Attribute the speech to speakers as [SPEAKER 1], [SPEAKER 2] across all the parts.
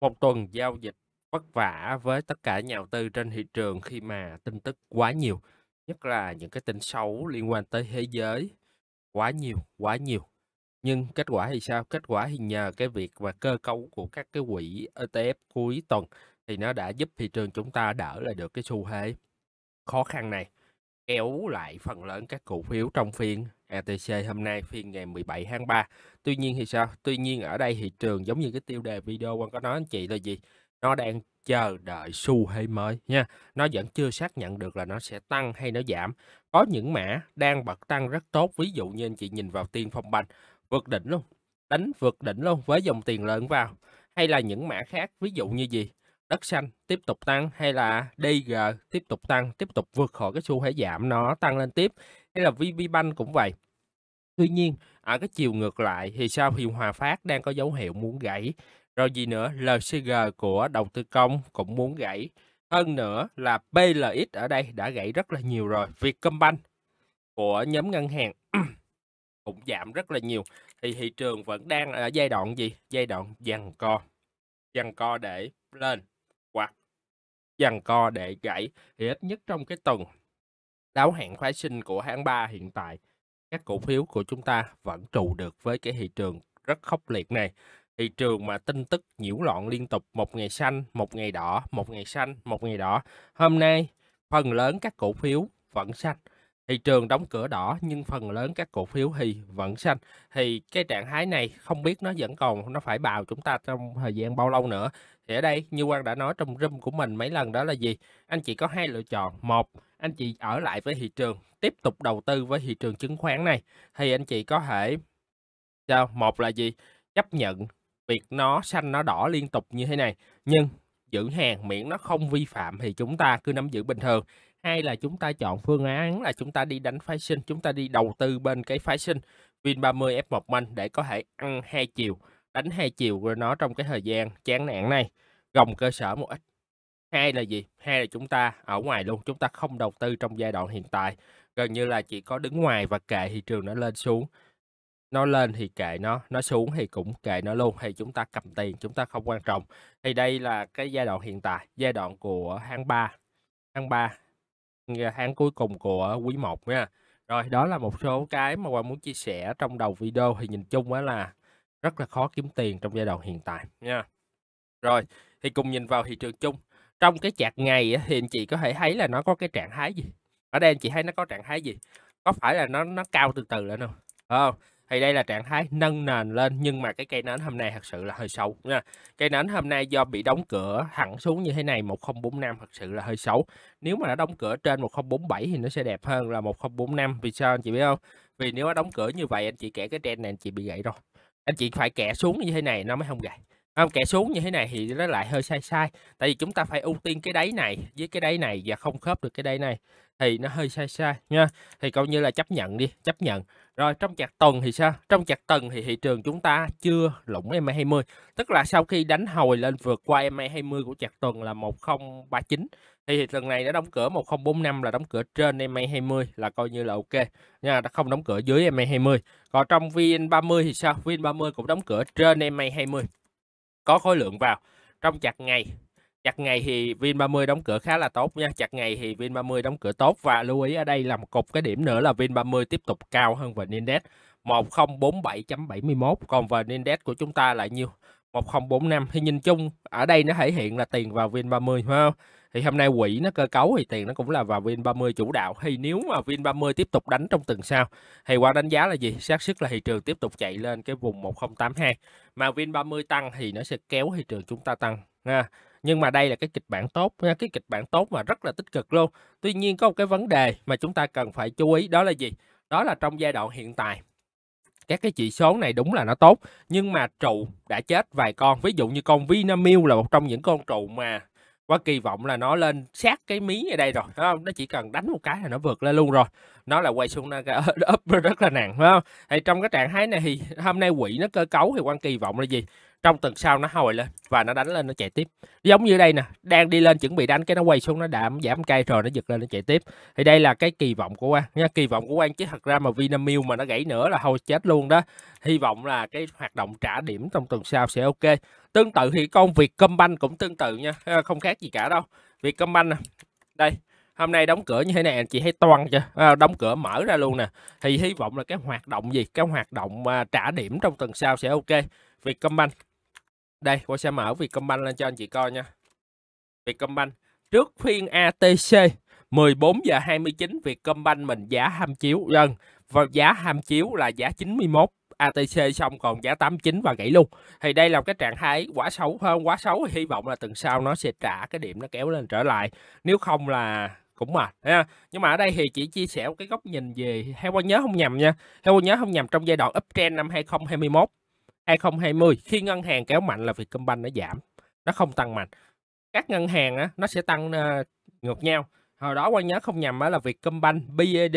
[SPEAKER 1] Một tuần giao dịch vất vả với tất cả nhà đầu tư trên thị trường khi mà tin tức quá nhiều,
[SPEAKER 2] nhất là những cái tin xấu liên quan tới thế giới, quá nhiều, quá nhiều. Nhưng kết quả thì sao? Kết quả thì nhờ cái việc và cơ cấu của các cái quỹ ETF cuối tuần thì nó đã giúp thị trường chúng ta đỡ lại được cái xu thế khó khăn này, kéo lại phần lớn các cổ phiếu trong phiên ETC hôm nay phiên ngày 17 tháng 3. Tuy nhiên thì sao? Tuy nhiên ở đây thị trường giống như cái tiêu đề video quan có nói anh chị là gì? Nó đang chờ đợi xu thế mới nha. Nó vẫn chưa xác nhận được là nó sẽ tăng hay nó giảm. Có những mã đang bật tăng rất tốt. Ví dụ như anh chị nhìn vào tiên phong banh vượt đỉnh luôn. Đánh vượt đỉnh luôn với dòng tiền lớn vào. Hay là những mã khác ví dụ như gì? đất xanh tiếp tục tăng hay là DG tiếp tục tăng, tiếp tục vượt khỏi cái xu thế giảm nó tăng lên tiếp hay là VPBank cũng vậy. Tuy nhiên, ở cái chiều ngược lại thì sao thì Hòa Phát đang có dấu hiệu muốn gãy. Rồi gì nữa, LCG của đầu tư công cũng muốn gãy. Hơn nữa là BLX ở đây đã gãy rất là nhiều rồi. Vietcombank của nhóm ngân hàng cũng giảm rất là nhiều. Thì thị trường vẫn đang ở giai đoạn gì? Giai đoạn dằn co. Dằn co để lên hoặc dằn co để gãy. Thì ít nhất trong cái tuần đáo hạn phái sinh của tháng 3 hiện tại các cổ phiếu của chúng ta vẫn trụ được với cái thị trường rất khốc liệt này thị trường mà tin tức nhiễu loạn liên tục một ngày xanh một ngày đỏ một ngày xanh một ngày đỏ hôm nay phần lớn các cổ phiếu vẫn xanh thị trường đóng cửa đỏ nhưng phần lớn các cổ phiếu thì vẫn xanh thì cái trạng thái này không biết nó vẫn còn nó phải bào chúng ta trong thời gian bao lâu nữa thì ở đây như Quang đã nói trong room của mình mấy lần đó là gì? Anh chị có hai lựa chọn. Một, anh chị ở lại với thị trường, tiếp tục đầu tư với thị trường chứng khoán này thì anh chị có thể sao? Một là gì? Chấp nhận việc nó xanh nó đỏ liên tục như thế này nhưng giữ hàng miễn nó không vi phạm thì chúng ta cứ nắm giữ bình thường hay là chúng ta chọn phương án là chúng ta đi đánh phái sinh chúng ta đi đầu tư bên cái phái sinh Vin 30 F1 Bank để có thể ăn hai chiều đánh hai chiều của nó trong cái thời gian chán nản này gồng cơ sở một ít hai là gì hai là chúng ta ở ngoài luôn chúng ta không đầu tư trong giai đoạn hiện tại gần như là chỉ có đứng ngoài và kệ thị trường nó lên xuống nó lên thì kệ nó nó xuống thì cũng kệ nó luôn thì chúng ta cầm tiền chúng ta không quan trọng thì đây là cái giai đoạn hiện tại giai đoạn của tháng 3 tháng 3 tháng cuối cùng của quý 1 nha rồi đó là một số cái mà Hoàng muốn chia sẻ trong đầu video thì nhìn chung á là rất là khó kiếm tiền trong giai đoạn hiện tại nha. Rồi, thì cùng nhìn vào thị trường chung. Trong cái chạc ngày thì anh chị có thể thấy là nó có cái trạng thái gì. Ở đây anh chị thấy nó có trạng thái gì? Có phải là nó nó cao từ từ lên không? Không. Thì đây là trạng thái nâng nền lên nhưng mà cái cây nến hôm nay thật sự là hơi xấu nha. Cây nến hôm nay do bị đóng cửa thẳng xuống như thế này 1045 thật sự là hơi xấu. Nếu mà nó đóng cửa trên 1047 thì nó sẽ đẹp hơn là 1045. Vì sao anh chị biết không? Vì nếu nó đóng cửa như vậy anh chị kể cái trend này anh chị bị gãy rồi anh chị phải kẻ xuống như thế này nó mới không gãy không kẻ xuống như thế này thì nó lại hơi sai sai tại vì chúng ta phải ưu tiên cái đáy này với cái đáy này và không khớp được cái đáy này thì nó hơi sai sai nha thì coi như là chấp nhận đi chấp nhận rồi trong chặt tuần thì sao? Trong chặt tuần thì thị trường chúng ta chưa lũng MA20. Tức là sau khi đánh hồi lên vượt qua MA20 của chặt tuần là 1039 thì thị trường này đã đóng cửa 1045 là đóng cửa trên MA20 là coi như là ok nha, đã không đóng cửa dưới MA20. Còn trong VN30 thì sao? VN30 cũng đóng cửa trên MA20. Có khối lượng vào trong chặt ngày chặt ngày thì Vin30 đóng cửa khá là tốt nha chặt ngày thì Vin30 đóng cửa tốt và lưu ý ở đây là một cục cái điểm nữa là Vin30 tiếp tục cao hơn vn index 1047.71 còn vn index của chúng ta là nhiêu 1045 thì nhìn chung ở đây nó thể hiện là tiền vào Vin30 phải không thì hôm nay quỹ nó cơ cấu thì tiền nó cũng là vào Vin30 chủ đạo thì nếu mà Vin30 tiếp tục đánh trong tuần sau thì qua đánh giá là gì xác sức là thị trường tiếp tục chạy lên cái vùng 1082 mà Vin30 tăng thì nó sẽ kéo thị trường chúng ta tăng nha nhưng mà đây là cái kịch bản tốt nha cái kịch bản tốt mà rất là tích cực luôn tuy nhiên có một cái vấn đề mà chúng ta cần phải chú ý đó là gì đó là trong giai đoạn hiện tại các cái chỉ số này đúng là nó tốt nhưng mà trụ đã chết vài con ví dụ như con Vinamilk là một trong những con trụ mà quá kỳ vọng là nó lên sát cái mí ở đây rồi không nó chỉ cần đánh một cái là nó vượt lên luôn rồi nó là quay xuống up rất là nặng phải không thì trong cái trạng thái này thì hôm nay quỷ nó cơ cấu thì quan kỳ vọng là gì trong tuần sau nó hồi lên và nó đánh lên nó chạy tiếp giống như đây nè đang đi lên chuẩn bị đánh cái nó quay xuống nó đảm giảm cây rồi nó giật lên nó chạy tiếp thì đây là cái kỳ vọng của quan nha kỳ vọng của quan chứ thật ra mà Vinamilk mà nó gãy nữa là thôi chết luôn đó hy vọng là cái hoạt động trả điểm trong tuần sau sẽ ok tương tự thì con Vietcombank cũng tương tự nha ờ, không khác gì cả đâu Vietcombank nè đây hôm nay đóng cửa như thế này anh chị thấy toan chưa ờ, đóng cửa mở ra luôn nè thì hy vọng là cái hoạt động gì cái hoạt động à, trả điểm trong tuần sau sẽ ok Vietcombank đây, Qua sẽ mở Vietcombank lên cho anh chị coi nha. Vietcombank trước phiên ATC 14 giờ 29 Vietcombank mình giá ham chiếu dân vâng, và giá ham chiếu là giá 91 ATC xong còn giá 89 và gãy luôn. Thì đây là một cái trạng thái quá xấu hơn, quá xấu hy vọng là tuần sau nó sẽ trả cái điểm nó kéo lên trở lại. Nếu không là cũng mệt ha. Nhưng mà ở đây thì chỉ chia sẻ một cái góc nhìn về theo quan nhớ không nhầm nha. Theo quan nhớ không nhầm trong giai đoạn uptrend năm 2021 2020 khi ngân hàng kéo mạnh là Vietcombank nó giảm nó không tăng mạnh các ngân hàng á, nó sẽ tăng uh, ngược nhau hồi đó quan nhớ không nhầm á, là Vietcombank BID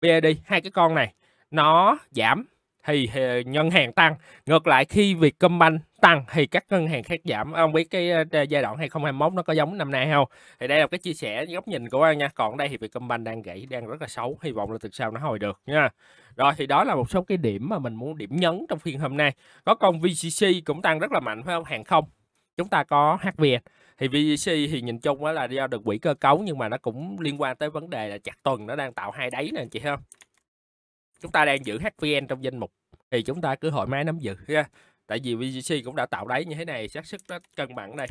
[SPEAKER 2] BID hai cái con này nó giảm thì ngân hàng tăng ngược lại khi Vietcombank tăng thì các ngân hàng khác giảm ông biết cái ờ, giai đoạn 2021 nó có giống năm nay không thì đây là cái chia sẻ góc nhìn của anh nha còn đây thì Vietcombank đang gãy đang rất là xấu hy vọng là từ sau nó hồi được nha rồi thì đó là một số cái điểm mà mình muốn điểm nhấn trong phiên hôm nay có con VCC cũng tăng rất là mạnh phải không hàng không chúng ta có HVN thì VGC thì nhìn chung là do được quỹ cơ cấu nhưng mà nó cũng liên quan tới vấn đề là chặt tuần nó đang tạo hai đáy nè chị không chúng ta đang giữ hvn trong danh mục thì chúng ta cứ thoải mái nắm giữ ha tại vì VGC cũng đã tạo đáy như thế này xác sức nó cân bằng đây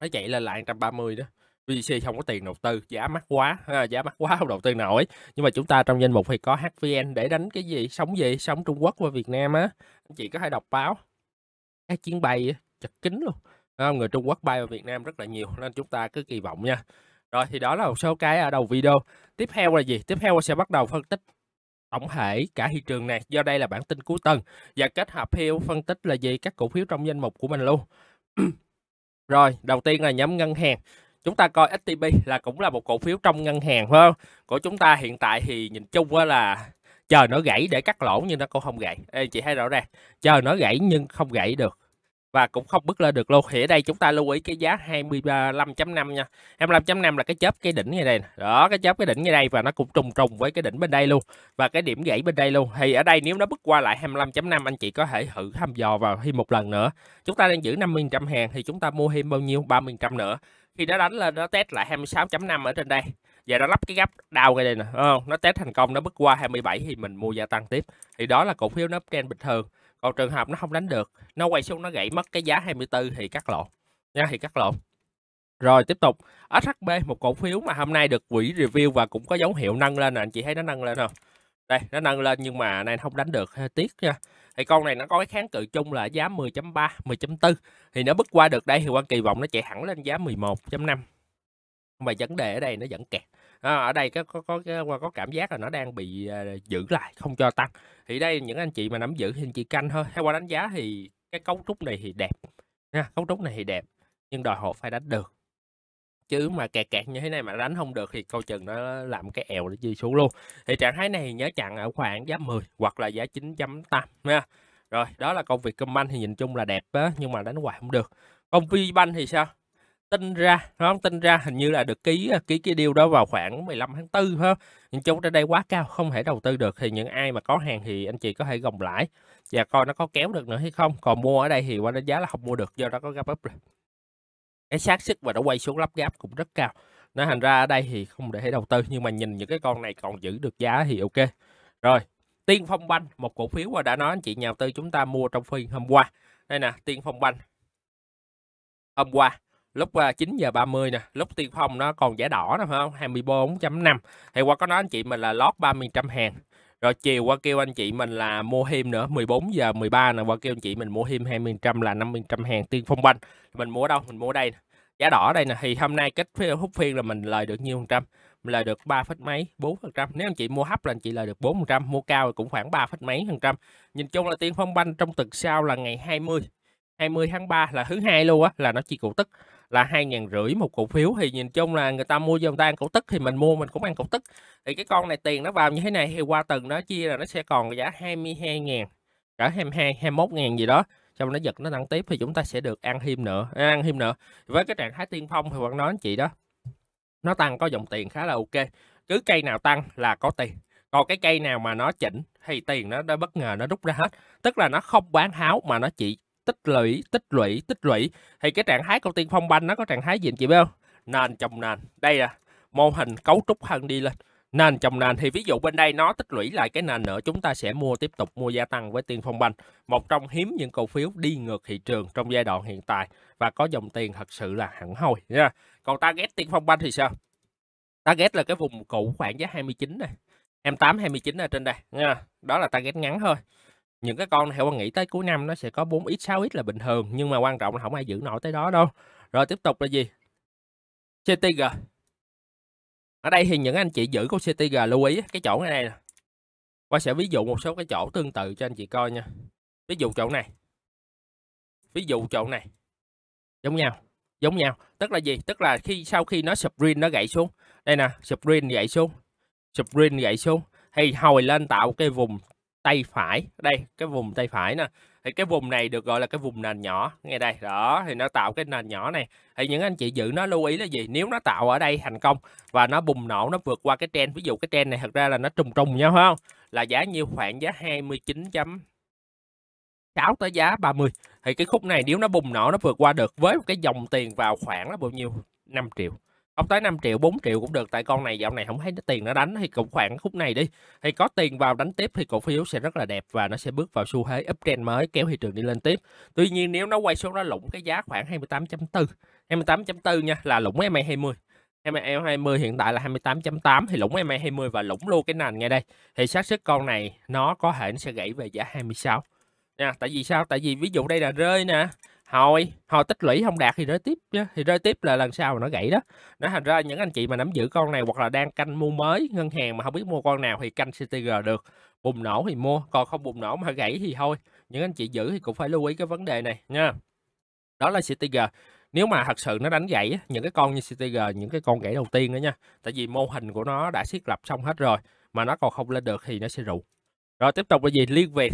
[SPEAKER 2] nó chạy lên lại 130 đó VGC không có tiền đầu tư giá mắc quá ha, giá mắc quá không đầu tư nổi nhưng mà chúng ta trong danh mục thì có HVN để đánh cái gì sống gì sống Trung Quốc qua Việt Nam á anh chị có thể đọc báo các chuyến bay chật kín luôn không? người Trung Quốc bay vào Việt Nam rất là nhiều nên chúng ta cứ kỳ vọng nha rồi thì đó là một số cái ở à, đầu video tiếp theo là gì tiếp theo sẽ bắt đầu phân tích tổng thể cả thị trường này do đây là bản tin cuối tuần và kết hợp theo phân tích là gì các cổ phiếu trong danh mục của mình luôn rồi đầu tiên là nhóm ngân hàng chúng ta coi STB là cũng là một cổ phiếu trong ngân hàng phải không của chúng ta hiện tại thì nhìn chung là chờ nó gãy để cắt lỗ nhưng nó cũng không gãy Ê, chị thấy rõ ràng chờ nó gãy nhưng không gãy được và cũng không bước lên được luôn thì ở đây chúng ta lưu ý cái giá 25.5 nha 25.5 là cái chớp cái đỉnh như đây nè. đó cái chớp cái đỉnh như đây và nó cũng trùng trùng với cái đỉnh bên đây luôn và cái điểm gãy bên đây luôn thì ở đây nếu nó bước qua lại 25.5 anh chị có thể thử thăm dò vào thêm một lần nữa chúng ta đang giữ 50% hàng thì chúng ta mua thêm bao nhiêu 30% nữa khi nó đánh lên nó test lại 26.5 ở trên đây và nó lắp cái gấp đau ngay đây nè nó test thành công nó bước qua 27 thì mình mua gia tăng tiếp thì đó là cổ phiếu nó trend bình thường còn ờ, trường hợp nó không đánh được nó quay xuống nó gãy mất cái giá 24 thì cắt lộn nha thì cắt lộn rồi tiếp tục SHB một cổ phiếu mà hôm nay được quỹ review và cũng có dấu hiệu nâng lên nè anh chị thấy nó nâng lên không đây nó nâng lên nhưng mà này không đánh được hơi tiếc nha thì con này nó có cái kháng cự chung là giá 10.3 10.4 thì nó bứt qua được đây thì quan kỳ vọng nó chạy hẳn lên giá 11.5 mà vấn đề ở đây nó vẫn kẹt à, ở đây có có có có cảm giác là nó đang bị ờ, giữ lại không cho tăng thì đây những anh chị mà nắm giữ thì anh chị canh thôi theo qua đánh giá thì cái cấu trúc này thì đẹp nha cấu trúc này thì đẹp nhưng đòi hỏi phải đánh được chứ mà kẹt kẹt như thế này mà đánh không được thì coi chừng nó làm cái èo để đi xuống luôn thì trạng thái này nhớ chặn ở khoảng giá 10 hoặc là giá 9.8 nha rồi đó là công việc banh thì nhìn chung là đẹp á nhưng mà đánh hoài không được công ty banh thì sao tin ra đúng không tin ra hình như là được ký à, ký cái điều đó vào khoảng 15 tháng 4 ha nhưng chốt ở đây quá cao không thể đầu tư được thì những ai mà có hàng thì anh chị có thể gồng lãi và coi nó có kéo được nữa hay không còn mua ở đây thì qua đánh giá là không mua được do nó có gap up rồi cái sát sức và nó quay xuống lắp gap cũng rất cao nó thành ra ở đây thì không để đầu tư nhưng mà nhìn những cái con này còn giữ được giá thì ok rồi tiên phong banh một cổ phiếu mà đã nói anh chị nhà đầu tư chúng ta mua trong phiên hôm qua đây nè tiên phong banh hôm qua lúc 9 à, giờ 30 nè, lúc Tiên Phong nó còn giá đỏ nè phải không? 24.5. Thì qua có nói anh chị mình là lót 300 hàng. Rồi chiều qua kêu anh chị mình là mua thêm nữa 14 giờ 13 nè qua kêu anh chị mình mua thêm 20 là 500 hàng Tiên Phong Banh. Mình mua ở đâu? Mình mua ở đây. Nè. Giá đỏ đây nè thì hôm nay kết hút phiên là mình lời được nhiêu phần trăm? Mình lời được 3 phẩy mấy 4 phần trăm. Nếu anh chị mua hấp là anh chị lời được 4 phần trăm, mua cao thì cũng khoảng 3 phẩy mấy phần trăm. Nhìn chung là Tiên Phong Banh trong tuần sau là ngày 20 20 tháng 3 là thứ hai luôn á là nó chỉ cổ tức là hai ngàn rưỡi một cổ phiếu thì nhìn chung là người ta mua vô người ta ăn cổ tức thì mình mua mình cũng ăn cổ tức thì cái con này tiền nó vào như thế này thì qua tuần nó chia là nó sẽ còn giá 22 ngàn cả 22 21 ngàn gì đó xong nó giật nó tăng tiếp thì chúng ta sẽ được ăn thêm nữa à, ăn thêm nữa với cái trạng thái tiên phong thì vẫn nói anh chị đó nó tăng có dòng tiền khá là ok cứ cây nào tăng là có tiền còn cái cây nào mà nó chỉnh thì tiền nó, nó bất ngờ nó rút ra hết tức là nó không bán háo mà nó chỉ tích lũy tích lũy tích lũy thì cái trạng thái của tiên phong banh nó có trạng thái gì anh chị biết không nền chồng nền đây là mô hình cấu trúc hơn đi lên nền chồng nền thì ví dụ bên đây nó tích lũy lại cái nền nữa chúng ta sẽ mua tiếp tục mua gia tăng với tiền phong banh một trong hiếm những cổ phiếu đi ngược thị trường trong giai đoạn hiện tại và có dòng tiền thật sự là hẳn hoi nha còn ta ghét tiền phong banh thì sao ta ghét là cái vùng cũ khoảng giá 29 này em 8 29 ở trên đây nha đó là ta ghét ngắn thôi những cái con theo quan nghĩ tới cuối năm nó sẽ có 4 ít 6 ít là bình thường nhưng mà quan trọng là không ai giữ nổi tới đó đâu rồi tiếp tục là gì CTG ở đây thì những anh chị giữ của CTG lưu ý cái chỗ này đây nè qua sẽ ví dụ một số cái chỗ tương tự cho anh chị coi nha ví dụ chỗ này ví dụ chỗ này giống nhau giống nhau tức là gì tức là khi sau khi nó spring nó gãy xuống đây nè spring gãy xuống spring gãy xuống thì hồi lên tạo cái vùng tay phải đây cái vùng tay phải nè thì cái vùng này được gọi là cái vùng nền nhỏ nghe đây đó thì nó tạo cái nền nhỏ này thì những anh chị giữ nó lưu ý là gì nếu nó tạo ở đây thành công và nó bùng nổ nó vượt qua cái trend ví dụ cái trend này thật ra là nó trùng trùng nhau không là giá nhiêu khoảng giá 29 chấm 6 tới giá 30 thì cái khúc này nếu nó bùng nổ nó vượt qua được với cái dòng tiền vào khoảng là bao nhiêu 5 triệu ông tới 5 triệu 4 triệu cũng được tại con này dạo này không thấy tiền nó đánh thì cũng khoảng khúc này đi thì có tiền vào đánh tiếp thì cổ phiếu sẽ rất là đẹp và nó sẽ bước vào xu thế uptrend mới kéo thị trường đi lên tiếp tuy nhiên nếu nó quay xuống nó lũng cái giá khoảng 28.4 28.4 nha là lũng em 20 MA20 hiện tại là 28.8 thì lũng MA20 và lũng luôn cái nền ngay đây thì xác suất con này nó có thể nó sẽ gãy về giá 26 nha tại vì sao tại vì ví dụ đây là rơi nè hồi hồi tích lũy không đạt thì rơi tiếp nhá thì rơi tiếp là lần sau nó gãy đó nó thành ra những anh chị mà nắm giữ con này hoặc là đang canh mua mới ngân hàng mà không biết mua con nào thì canh CTG được bùng nổ thì mua còn không bùng nổ mà gãy thì thôi những anh chị giữ thì cũng phải lưu ý cái vấn đề này nha đó là CTG nếu mà thật sự nó đánh gãy những cái con như CTG những cái con gãy đầu tiên đó nha tại vì mô hình của nó đã thiết lập xong hết rồi mà nó còn không lên được thì nó sẽ rụng rồi tiếp tục là gì liên việt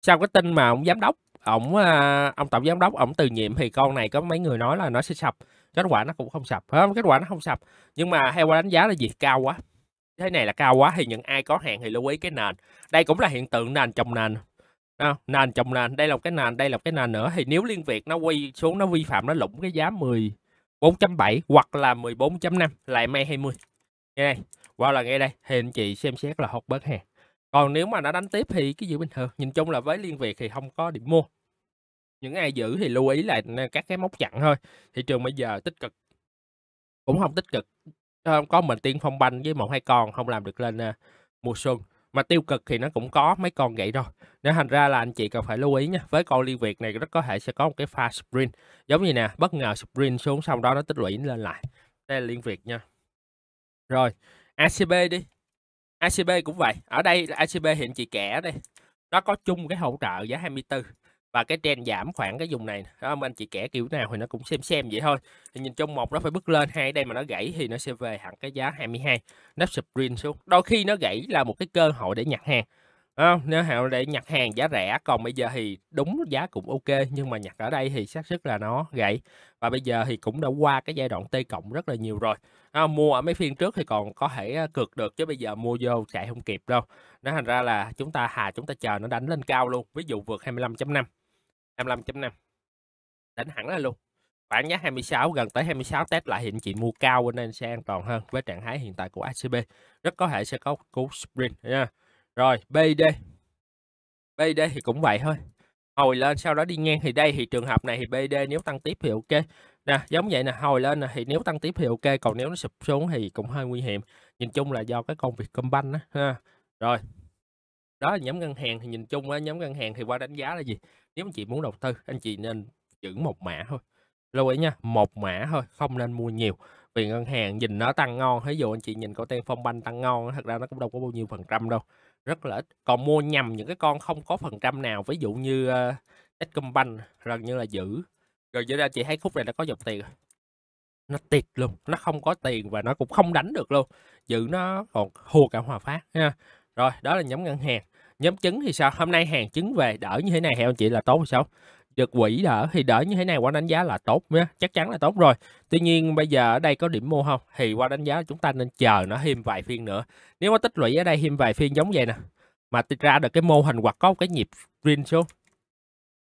[SPEAKER 2] sau cái tin mà ông giám đốc ổng à, ông tổng giám đốc ổng từ nhiệm thì con này có mấy người nói là nó sẽ sập kết quả nó cũng không sập không kết quả nó không sập nhưng mà theo qua đánh giá là gì cao quá thế này là cao quá thì những ai có hàng thì lưu ý cái nền đây cũng là hiện tượng nền trồng nền à, nền trồng nền đây là một cái nền đây là một cái nền nữa thì nếu liên việt nó quay xuống nó vi phạm nó lũng cái giá 10 4.7 hoặc là 14.5 lại may 20 nghe đây qua là nghe đây thì anh chị xem xét là hốt bớt hàng còn nếu mà nó đánh tiếp thì cái gì bình thường nhìn chung là với liên việt thì không có điểm mua những ai giữ thì lưu ý là các cái móc chặn thôi thị trường bây giờ tích cực cũng không tích cực ờ, có mình tiên phong banh với một hai con không làm được lên ờ, mùa xuân mà tiêu cực thì nó cũng có mấy con vậy rồi nên thành ra là anh chị cần phải lưu ý nha với con liên việt này rất có thể sẽ có một cái pha sprint giống như nè bất ngờ sprint xuống xong đó nó tích lũy lên lại đây là liên việt nha rồi acb đi ACB cũng vậy ở đây là ACB hiện chỉ kẻ đây nó có chung cái hỗ trợ giá 24 và cái trend giảm khoảng cái vùng này đó anh chị kẻ kiểu nào thì nó cũng xem xem vậy thôi thì nhìn trong một nó phải bước lên hai đây mà nó gãy thì nó sẽ về hẳn cái giá 22 nó green xuống đôi khi nó gãy là một cái cơ hội để nhặt hàng không? nếu họ để nhặt hàng giá rẻ còn bây giờ thì đúng giá cũng ok nhưng mà nhặt ở đây thì xác suất là nó gãy và bây giờ thì cũng đã qua cái giai đoạn T cộng rất là nhiều rồi à, mua ở mấy phiên trước thì còn có thể à, cược được chứ bây giờ mua vô chạy không kịp đâu nó thành ra là chúng ta hà chúng ta chờ nó đánh lên cao luôn ví dụ vượt 25.5 25.5 đánh hẳn ra luôn khoảng giá 26 gần tới 26 test lại hiện chị mua cao nên sẽ an toàn hơn với trạng thái hiện tại của ACB rất có thể sẽ có cú sprint nha rồi BD BD thì cũng vậy thôi hồi lên sau đó đi ngang thì đây thì trường hợp này thì BD nếu tăng tiếp thì ok nè giống vậy nè hồi lên nè thì nếu tăng tiếp thì ok còn nếu nó sụp xuống thì cũng hơi nguy hiểm nhìn chung là do cái công việc banh đó ha rồi đó nhóm ngân hàng thì nhìn chung á nhóm ngân hàng thì qua đánh giá là gì nếu anh chị muốn đầu tư anh chị nên giữ một mã thôi lưu ý nha một mã thôi không nên mua nhiều vì ngân hàng nhìn nó tăng ngon ví dụ anh chị nhìn cổ tên phong banh tăng ngon thật ra nó cũng đâu có bao nhiêu phần trăm đâu rất là ít còn mua nhầm những cái con không có phần trăm nào ví dụ như uh, Techcombank gần như là giữ rồi giờ ra chị thấy khúc này nó có dòng tiền rồi nó tiệt luôn nó không có tiền và nó cũng không đánh được luôn dự nó còn thua cả hòa phát nha rồi đó là nhóm ngân hàng nhóm chứng thì sao hôm nay hàng chứng về đỡ như thế này theo anh chị là tốt hay sao được quỷ đỡ thì đỡ như thế này qua đánh giá là tốt nhé chắc chắn là tốt rồi tuy nhiên bây giờ ở đây có điểm mua không thì qua đánh giá chúng ta nên chờ nó thêm vài phiên nữa nếu có tích lũy ở đây thêm vài phiên giống vậy nè mà ra được cái mô hình hoặc có cái nhịp riêng xuống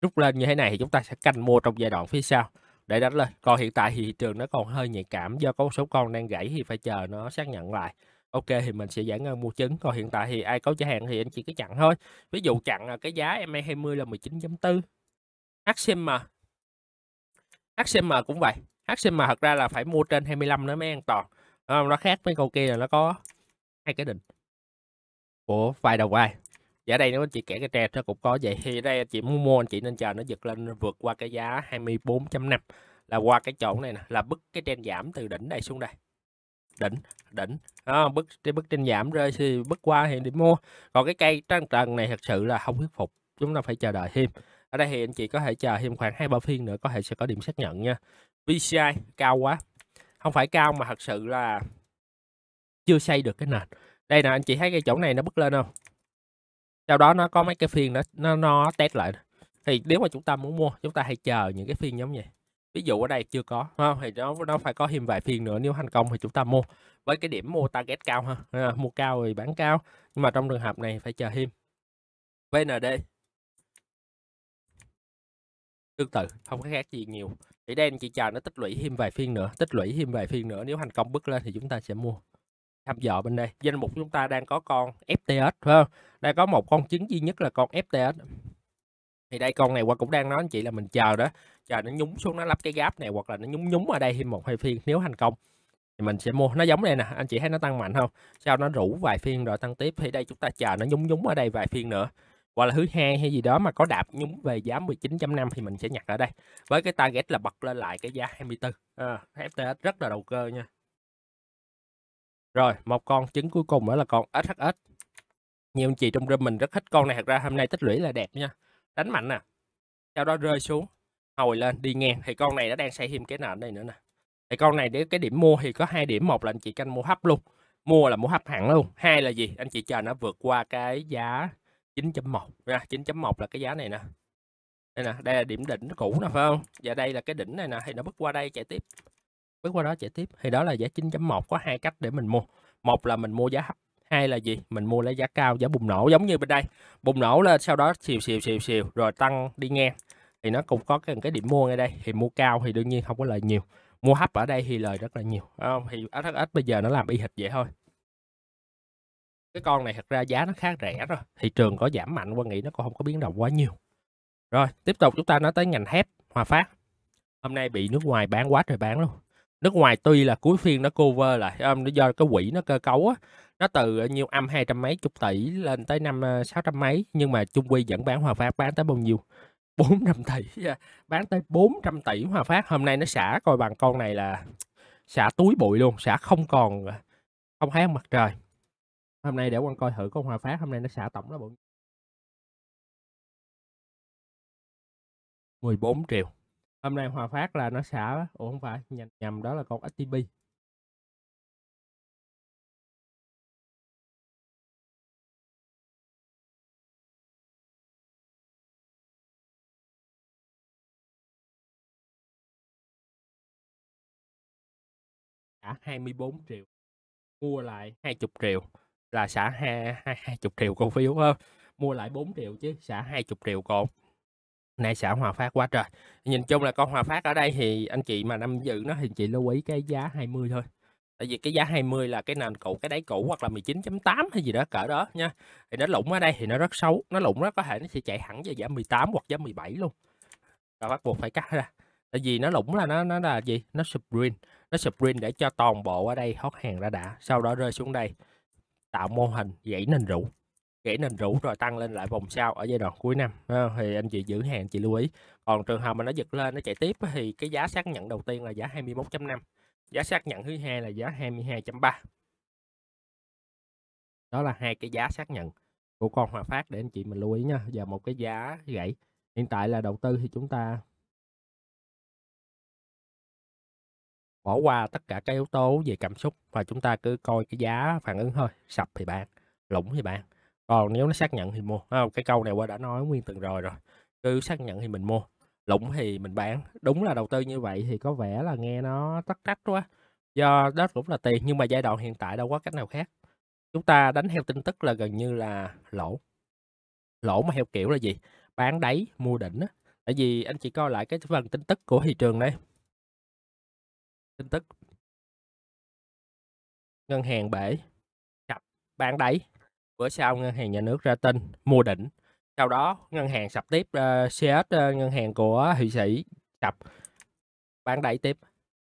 [SPEAKER 2] rút lên như thế này thì chúng ta sẽ canh mua trong giai đoạn phía sau để đánh lên còn hiện tại thì thị trường nó còn hơi nhạy cảm do có một số con đang gãy thì phải chờ nó xác nhận lại ok thì mình sẽ giải ngân mua chứng còn hiện tại thì ai có giá hàng thì anh chị cứ chặn thôi ví dụ chặn là cái giá MA20 e là 19.4 HCM HCM cũng vậy HCM thật ra là phải mua trên 25 nó mới an toàn ờ, nó khác với câu kia là nó có hai cái đỉnh của vài đầu vai dạ đây nó chị kể cái tre nó cũng có vậy thì đây anh chị muốn mua anh chị nên chờ nó giật lên vượt qua cái giá 24.5 là qua cái chỗ này nè là bức cái trend giảm từ đỉnh đây xuống đây đỉnh đỉnh à, bức cái bức trên giảm rơi thì bức qua thì đi mua còn cái cây trăng trần này thật sự là không thuyết phục chúng ta phải chờ đợi thêm ở đây thì anh chị có thể chờ thêm khoảng hai ba phiên nữa có thể sẽ có điểm xác nhận nha VCI cao quá không phải cao mà thật sự là chưa xây được cái nền đây nè anh chị thấy cái chỗ này nó bứt lên không sau đó nó có mấy cái phiên nó nó nó test lại thì nếu mà chúng ta muốn mua chúng ta hãy chờ những cái phiên giống vậy ví dụ ở đây chưa có không? thì nó nó phải có thêm vài phiên nữa nếu thành công thì chúng ta mua với cái điểm mua target cao ha à, mua cao thì bán
[SPEAKER 1] cao nhưng mà trong trường hợp này phải chờ thêm VND tương tự
[SPEAKER 2] không có khác gì nhiều thì anh chị chờ nó tích lũy thêm vài phiên nữa tích lũy thêm vài phiên nữa nếu thành công bước lên thì chúng ta sẽ mua thăm dò bên đây danh mục chúng ta đang có con FTS phải không đây có một con trứng duy nhất là con FTS thì đây con này qua cũng đang nói anh chị là mình chờ đó chờ nó nhúng xuống nó lắp cái gap này hoặc là nó nhúng nhúng ở đây thêm một hai phiên nếu thành công thì mình sẽ mua nó giống đây nè anh chị thấy nó tăng mạnh không sau nó rủ vài phiên rồi tăng tiếp thì đây chúng ta chờ nó nhúng nhúng ở đây vài phiên nữa hoặc là thứ hai hay gì đó mà có đạp nhúng về giá 19.5 thì mình sẽ nhặt ở đây với cái target là bật lên lại cái giá 24 à, FTS rất là đầu cơ nha rồi, một con trứng cuối cùng đó là con SHS. Nhiều anh chị trong room mình rất thích con này. Thật ra hôm nay tích lũy là đẹp nha. Đánh mạnh nè. À. Sau đó rơi xuống. Hồi lên, đi ngang. Thì con này nó đang xây thêm cái nền này nữa nè. Thì con này để cái điểm mua thì có hai điểm. Một là anh chị canh mua hấp luôn. Mua là mua hấp hẳn luôn. Hai là gì? Anh chị chờ nó vượt qua cái giá 9.1 nha. 9.1 là cái giá này nè. Đây nè, đây là điểm đỉnh cũ nè phải không? Và đây là cái đỉnh này nè. Thì nó bước qua đây chạy tiếp. Quét qua đó chạy tiếp. Thì đó là giá 9.1 có hai cách để mình mua. Một là mình mua giá hấp, hai là gì? Mình mua lấy giá cao, giá bùng nổ giống như bên đây. Bùng nổ là sau đó xìu xìu xìu xìu rồi tăng đi ngang. Thì nó cũng có cái, cái điểm mua ngay đây. Thì mua cao thì đương nhiên không có lời nhiều. Mua hấp ở đây thì lời rất là nhiều. Đúng không? Thì SHS bây giờ nó làm y hệt vậy thôi cái con này thật ra giá nó khá rẻ rồi thị trường có giảm mạnh qua nghĩ nó cũng không có biến động quá nhiều rồi tiếp tục chúng ta nói tới ngành thép hòa phát hôm nay bị nước ngoài bán quá trời bán luôn nước ngoài tuy là cuối phiên nó cover lại um, nó do cái quỹ nó cơ cấu á nó từ ờ, nhiêu âm hai trăm mấy chục tỷ lên tới năm ờ, sáu trăm mấy nhưng mà trung quy vẫn bán hòa phát bán tới bao nhiêu 400 tỷ à, bán tới 400 tỷ hòa phát hôm nay nó xả coi bằng con này là
[SPEAKER 1] xả túi bụi luôn xả không còn ờ, không thấy mặt trời hôm nay để quan coi thử con hòa phát hôm nay nó xả tổng là bao nhiêu 14 triệu hôm nay Hòa Phát là nó xả ủa không phải nhầm nhầm đó là con STB xả 24 triệu mua lại 20 triệu là xả
[SPEAKER 2] 2, 2, 20 triệu cổ phiếu không mua lại 4 triệu chứ xả 20 triệu còn nay xả Hòa Phát quá trời nhìn chung là con Hòa Phát ở đây thì anh chị mà nắm giữ nó thì chị lưu ý cái giá 20 thôi tại vì cái giá 20 là cái nền cũ cái đáy cũ hoặc là 19.8 hay gì đó cỡ đó nha thì nó lủng ở đây thì nó rất xấu nó lủng rất có thể nó sẽ chạy hẳn về giá 18 hoặc giá 17 luôn và bắt buộc phải cắt ra tại vì nó lủng là nó nó là gì nó sụp nó sụp để cho toàn bộ ở đây hót hàng ra đã sau đó rơi xuống đây tạo mô hình dãy nền rượu gãy nền rũ rồi tăng lên lại vòng sau ở giai đoạn cuối năm à, thì anh chị giữ hàng chị lưu ý còn trường hợp mà nó giật lên nó chạy tiếp thì cái giá xác nhận đầu tiên là giá 21.5 giá xác nhận thứ hai là giá 22.3 đó là
[SPEAKER 1] hai cái giá xác nhận của con Hòa Phát để anh chị mình lưu ý nha và một cái giá gãy hiện tại là đầu tư thì chúng ta bỏ qua tất cả các yếu tố về cảm xúc và chúng ta cứ coi cái giá phản ứng thôi sập thì bán
[SPEAKER 2] lũng thì bán còn ờ, nếu nó xác nhận thì mua không? cái câu này qua đã nói nguyên tuần rồi rồi cứ xác nhận thì mình mua lũng thì mình bán đúng là đầu tư như vậy thì có vẻ là nghe nó tắc trách quá do đó cũng là tiền nhưng mà giai đoạn hiện tại đâu có cách nào khác chúng ta đánh theo tin tức là gần như là lỗ lỗ mà theo kiểu là gì bán đáy mua đỉnh
[SPEAKER 1] á tại vì anh chị coi lại cái phần tin tức của thị trường đây tin tức ngân hàng bể chặt bán đáy Bữa sau ngân hàng nhà nước ra tin mua đỉnh. Sau đó ngân hàng sập tiếp uh, CS
[SPEAKER 2] uh, ngân hàng của Thụy Sĩ sập bán đẩy tiếp.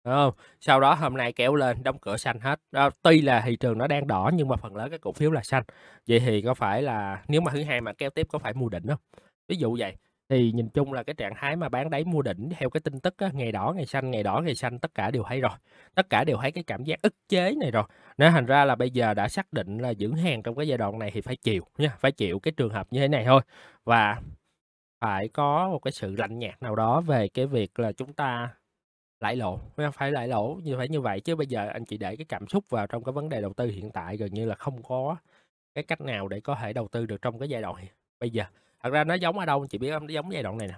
[SPEAKER 2] không? Sau đó hôm nay kéo lên đóng cửa xanh hết. À, tuy là thị trường nó đang đỏ nhưng mà phần lớn các cổ phiếu là xanh. Vậy thì có phải là nếu mà thứ hai mà kéo tiếp có phải mua đỉnh không? Ví dụ vậy thì nhìn chung là cái trạng thái mà bán đáy mua đỉnh theo cái tin tức á, ngày đỏ ngày xanh ngày đỏ ngày xanh tất cả đều thấy rồi tất cả đều thấy cái cảm giác ức chế này rồi nên thành ra là bây giờ đã xác định là giữ hàng trong cái giai đoạn này thì phải chịu nha phải chịu cái trường hợp như thế này thôi và phải có một cái sự lạnh nhạt nào đó về cái việc là chúng ta lãi lỗ phải lãi lỗ như phải như vậy chứ bây giờ anh chị để cái cảm xúc vào trong cái vấn đề đầu tư hiện tại gần như là không có cái cách nào để có thể đầu tư được trong cái giai đoạn bây giờ thật ra nó giống ở đâu chị biết không nó giống giai đoạn này nè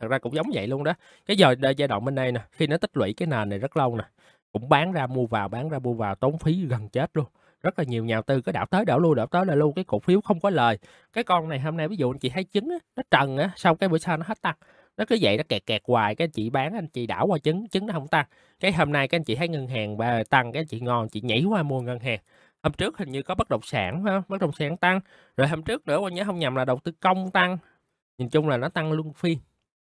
[SPEAKER 2] thật ra cũng giống vậy luôn đó cái giờ giai đoạn bên đây nè khi nó tích lũy cái nền này rất lâu nè cũng bán ra mua vào bán ra mua vào tốn phí gần chết luôn rất là nhiều nhà tư cứ đảo tới đảo lui đảo tới là luôn cái cổ phiếu không có lời cái con này hôm nay ví dụ anh chị thấy trứng á, nó trần á xong cái bữa sau nó hết tăng nó cứ vậy nó kẹt kẹt hoài cái anh chị bán anh chị đảo qua trứng trứng nó không tăng cái hôm nay các anh chị thấy ngân hàng tăng cái anh chị ngon chị nhảy qua mua ngân hàng hôm trước hình như có bất động sản ha bất động sản tăng rồi hôm trước nữa quan nhớ không nhầm là đầu tư công tăng nhìn chung là nó tăng luôn phi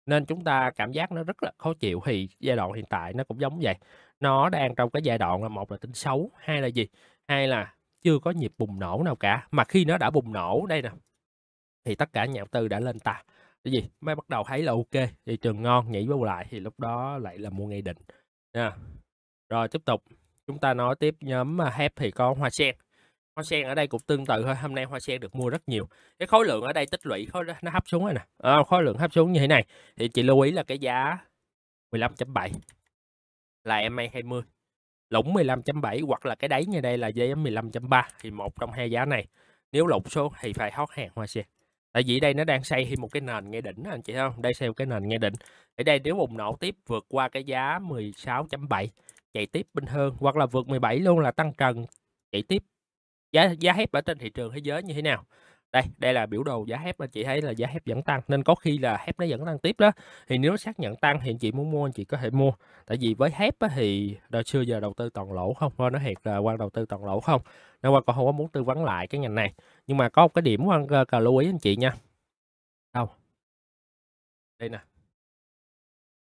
[SPEAKER 2] nên chúng ta cảm giác nó rất là khó chịu thì giai đoạn hiện tại nó cũng giống vậy nó đang trong cái giai đoạn là một là tính xấu hai là gì hai là chưa có nhịp bùng nổ nào cả mà khi nó đã bùng nổ đây nè thì tất cả nhà đầu tư đã lên tà cái gì mới bắt đầu thấy là ok thị trường ngon nhảy vô lại thì lúc đó lại là mua ngay định nha rồi tiếp tục chúng ta nói tiếp nhóm mà HEP thì có hoa sen hoa sen ở đây cũng tương tự thôi hôm nay hoa sen được mua rất nhiều cái khối lượng ở đây tích lũy khối nó hấp xuống rồi nè à, khối lượng hấp xuống như thế này thì chị lưu ý là cái giá 15.7 là em may 20 lũng 15.7 hoặc là cái đáy như đây là giấy 15.3 thì một trong hai giá này nếu lục số thì phải hót hàng hoa sen tại vì đây nó đang xây thêm một cái nền ngay đỉnh anh chị không đây xây một cái nền ngay đỉnh ở đây nếu bùng nổ tiếp vượt qua cái giá 16.7 chạy tiếp bình hơn hoặc là vượt 17 luôn là tăng trần chạy tiếp giá giá thép ở trên thị trường thế giới như thế nào đây đây là biểu đồ giá thép anh chị thấy là giá thép vẫn tăng nên có khi là thép nó vẫn tăng tiếp đó thì nếu xác nhận tăng thì chị muốn mua anh chị có thể mua tại vì với thép thì đợt xưa giờ đầu tư toàn lỗ không nó hiện là quan đầu tư toàn lỗ không nên quan còn không có muốn tư vấn lại cái ngành này nhưng mà có một cái điểm quan ờ, cần lưu ý anh chị nha đâu đây nè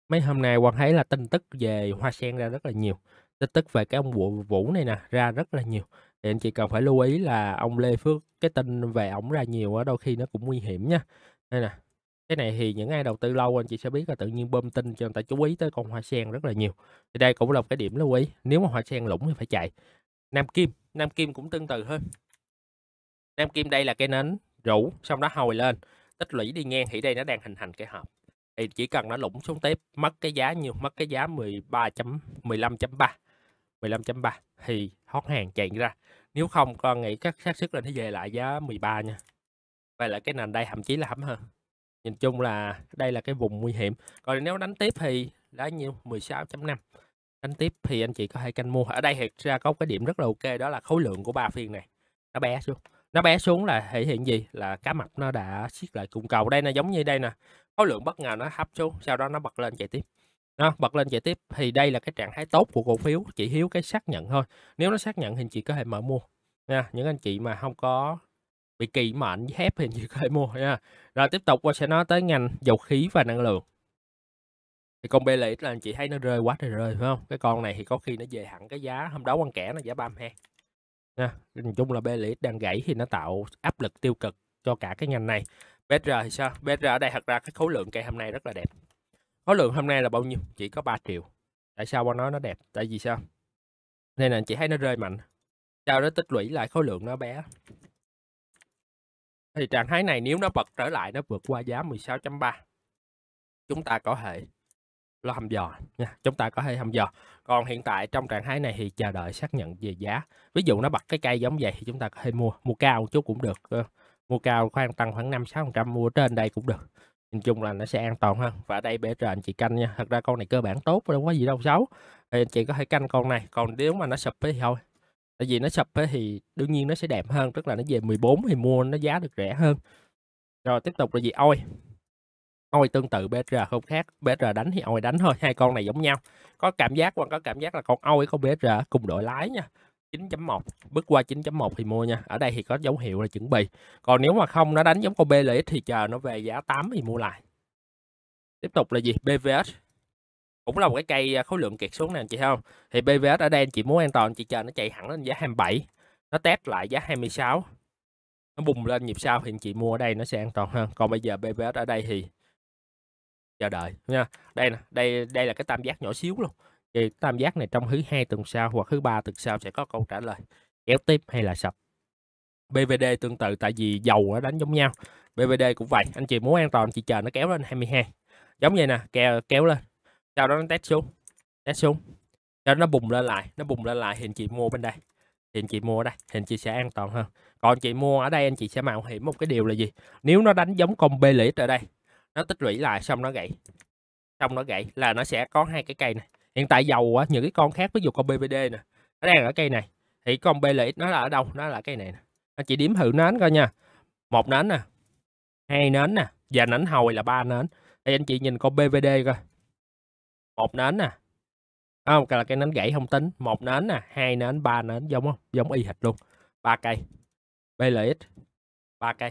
[SPEAKER 2] mấy hôm nay quan thấy là tin tức về hoa sen ra rất là nhiều tin tức về cái ông Vũ, Vũ này nè ra rất là nhiều thì anh chị cần phải lưu ý là ông Lê Phước cái tin về ổng ra nhiều á đôi khi nó cũng nguy hiểm nha đây nè cái này thì những ai đầu tư lâu anh chị sẽ biết là tự nhiên bơm tin cho người ta chú ý tới con hoa sen rất là nhiều thì đây cũng là một cái điểm lưu ý nếu mà hoa sen lũng thì phải chạy Nam Kim Nam Kim cũng tương tự thôi Nam Kim đây là cây nến rủ xong đó hồi lên tích lũy đi ngang thì đây nó đang hình thành cái hộp thì chỉ cần nó lủng xuống tiếp mất cái giá nhiều mất cái giá 13 15.3 15.3 thì hot hàng chạy ra nếu không con nghĩ các xác suất là nó về lại giá 13 nha vậy là cái nền đây thậm chí là hẩm hơn nhìn chung là đây là cái vùng nguy hiểm còn nếu đánh tiếp thì đã nhiêu 16.5 đánh tiếp thì anh chị có thể canh mua ở đây thiệt ra có cái điểm rất là ok đó là khối lượng của ba phiên này nó bé xuống nó bé xuống là thể hiện gì là cá mập nó đã siết lại cùng cầu đây là giống như đây nè khối lượng bất ngờ nó hấp xuống sau đó nó bật lên chạy tiếp nó bật lên chạy tiếp thì đây là cái trạng thái tốt của cổ phiếu chỉ hiếu cái xác nhận thôi nếu nó xác nhận thì chị có thể mở mua nha những anh chị mà không có bị kỳ mệnh với hép thì chị có thể mua nha rồi tiếp tục qua sẽ nói tới ngành dầu khí và năng lượng thì con BLX là anh chị thấy nó rơi quá trời rơi phải không cái con này thì có khi nó về hẳn cái giá hôm đó quan kẻ nó giá 32 nha nói chung là BLX đang gãy thì nó tạo áp lực tiêu cực cho cả cái ngành này BR thì sao? BR ở đây thật ra cái khối lượng cây hôm nay rất là đẹp. Khối lượng hôm nay là bao nhiêu? Chỉ có 3 triệu. Tại sao qua nói nó đẹp? Tại vì sao? Nên là chị thấy nó rơi mạnh. Sau đó tích lũy lại khối lượng nó bé. Thì trạng thái này nếu nó bật trở lại nó vượt qua giá 16.3. Chúng ta có thể lo hầm dò nha chúng ta có thể hầm dò còn hiện tại trong trạng thái này thì chờ đợi xác nhận về giá ví dụ nó bật cái cây giống vậy thì chúng ta có thể mua mua cao chút cũng được ờ mua cao khoan tăng khoảng 5 6 trăm mua trên đây cũng được nhìn chung là nó sẽ an toàn hơn và ở đây bể trời anh chị canh nha thật ra con này cơ bản tốt không có gì đâu xấu thì anh chị có thể canh con này còn nếu mà nó sập thì thôi tại vì nó sập thì đương nhiên nó sẽ đẹp hơn tức là nó về 14 thì mua nó giá được rẻ hơn rồi tiếp tục là gì ôi ôi tương tự BR không khác BR đánh thì ôi đánh thôi hai con này giống nhau có cảm giác còn có cảm giác là con ôi có BR cùng đội lái nha 9.1 bước qua 9.1 thì mua nha ở đây thì có dấu hiệu là chuẩn bị còn nếu mà không nó đánh giống con BLX thì chờ nó về giá 8 thì mua lại tiếp tục là gì BVS cũng là một cái cây à, khối lượng kiệt xuống nè chị không thì BVS ở đây anh chị muốn an toàn chị chờ nó chạy hẳn lên giá 27 nó test lại giá 26 nó bùng lên nhịp sau thì anh chị mua ở đây nó sẽ an toàn hơn còn bây giờ BVS ở đây thì chờ đợi nha đây nè đây đây là cái tam giác nhỏ xíu luôn cái tam giác này trong thứ hai tuần sau hoặc thứ ba tuần sau sẽ có câu trả lời kéo tiếp hay là sập BVD tương tự tại vì dầu nó đánh giống nhau BVD cũng vậy anh chị muốn an toàn chị chờ nó kéo lên 22 giống vậy nè kéo kéo lên sau đó nó test xuống test xuống cho nó bùng lên lại nó bùng lên lại thì anh chị mua bên đây thì anh chị mua ở đây thì anh chị sẽ an toàn hơn còn chị mua ở đây anh chị sẽ mạo hiểm một cái điều là gì nếu nó đánh giống con bê lít ở đây nó tích lũy lại xong nó gãy xong nó gãy là nó sẽ có hai cái cây này hiện tại dầu á những cái con khác ví dụ con BVD nè nó đang ở cây này thì con BLX nó là ở đâu nó là cây này nè anh chị điểm thử nến coi nha một nến nè hai nến nè và nến hồi là ba nến thì anh chị nhìn con BVD coi một nến nè không à, là cái nến gãy không tính một nến nè hai nến ba nến giống không giống y hệt luôn ba cây BLX ba cây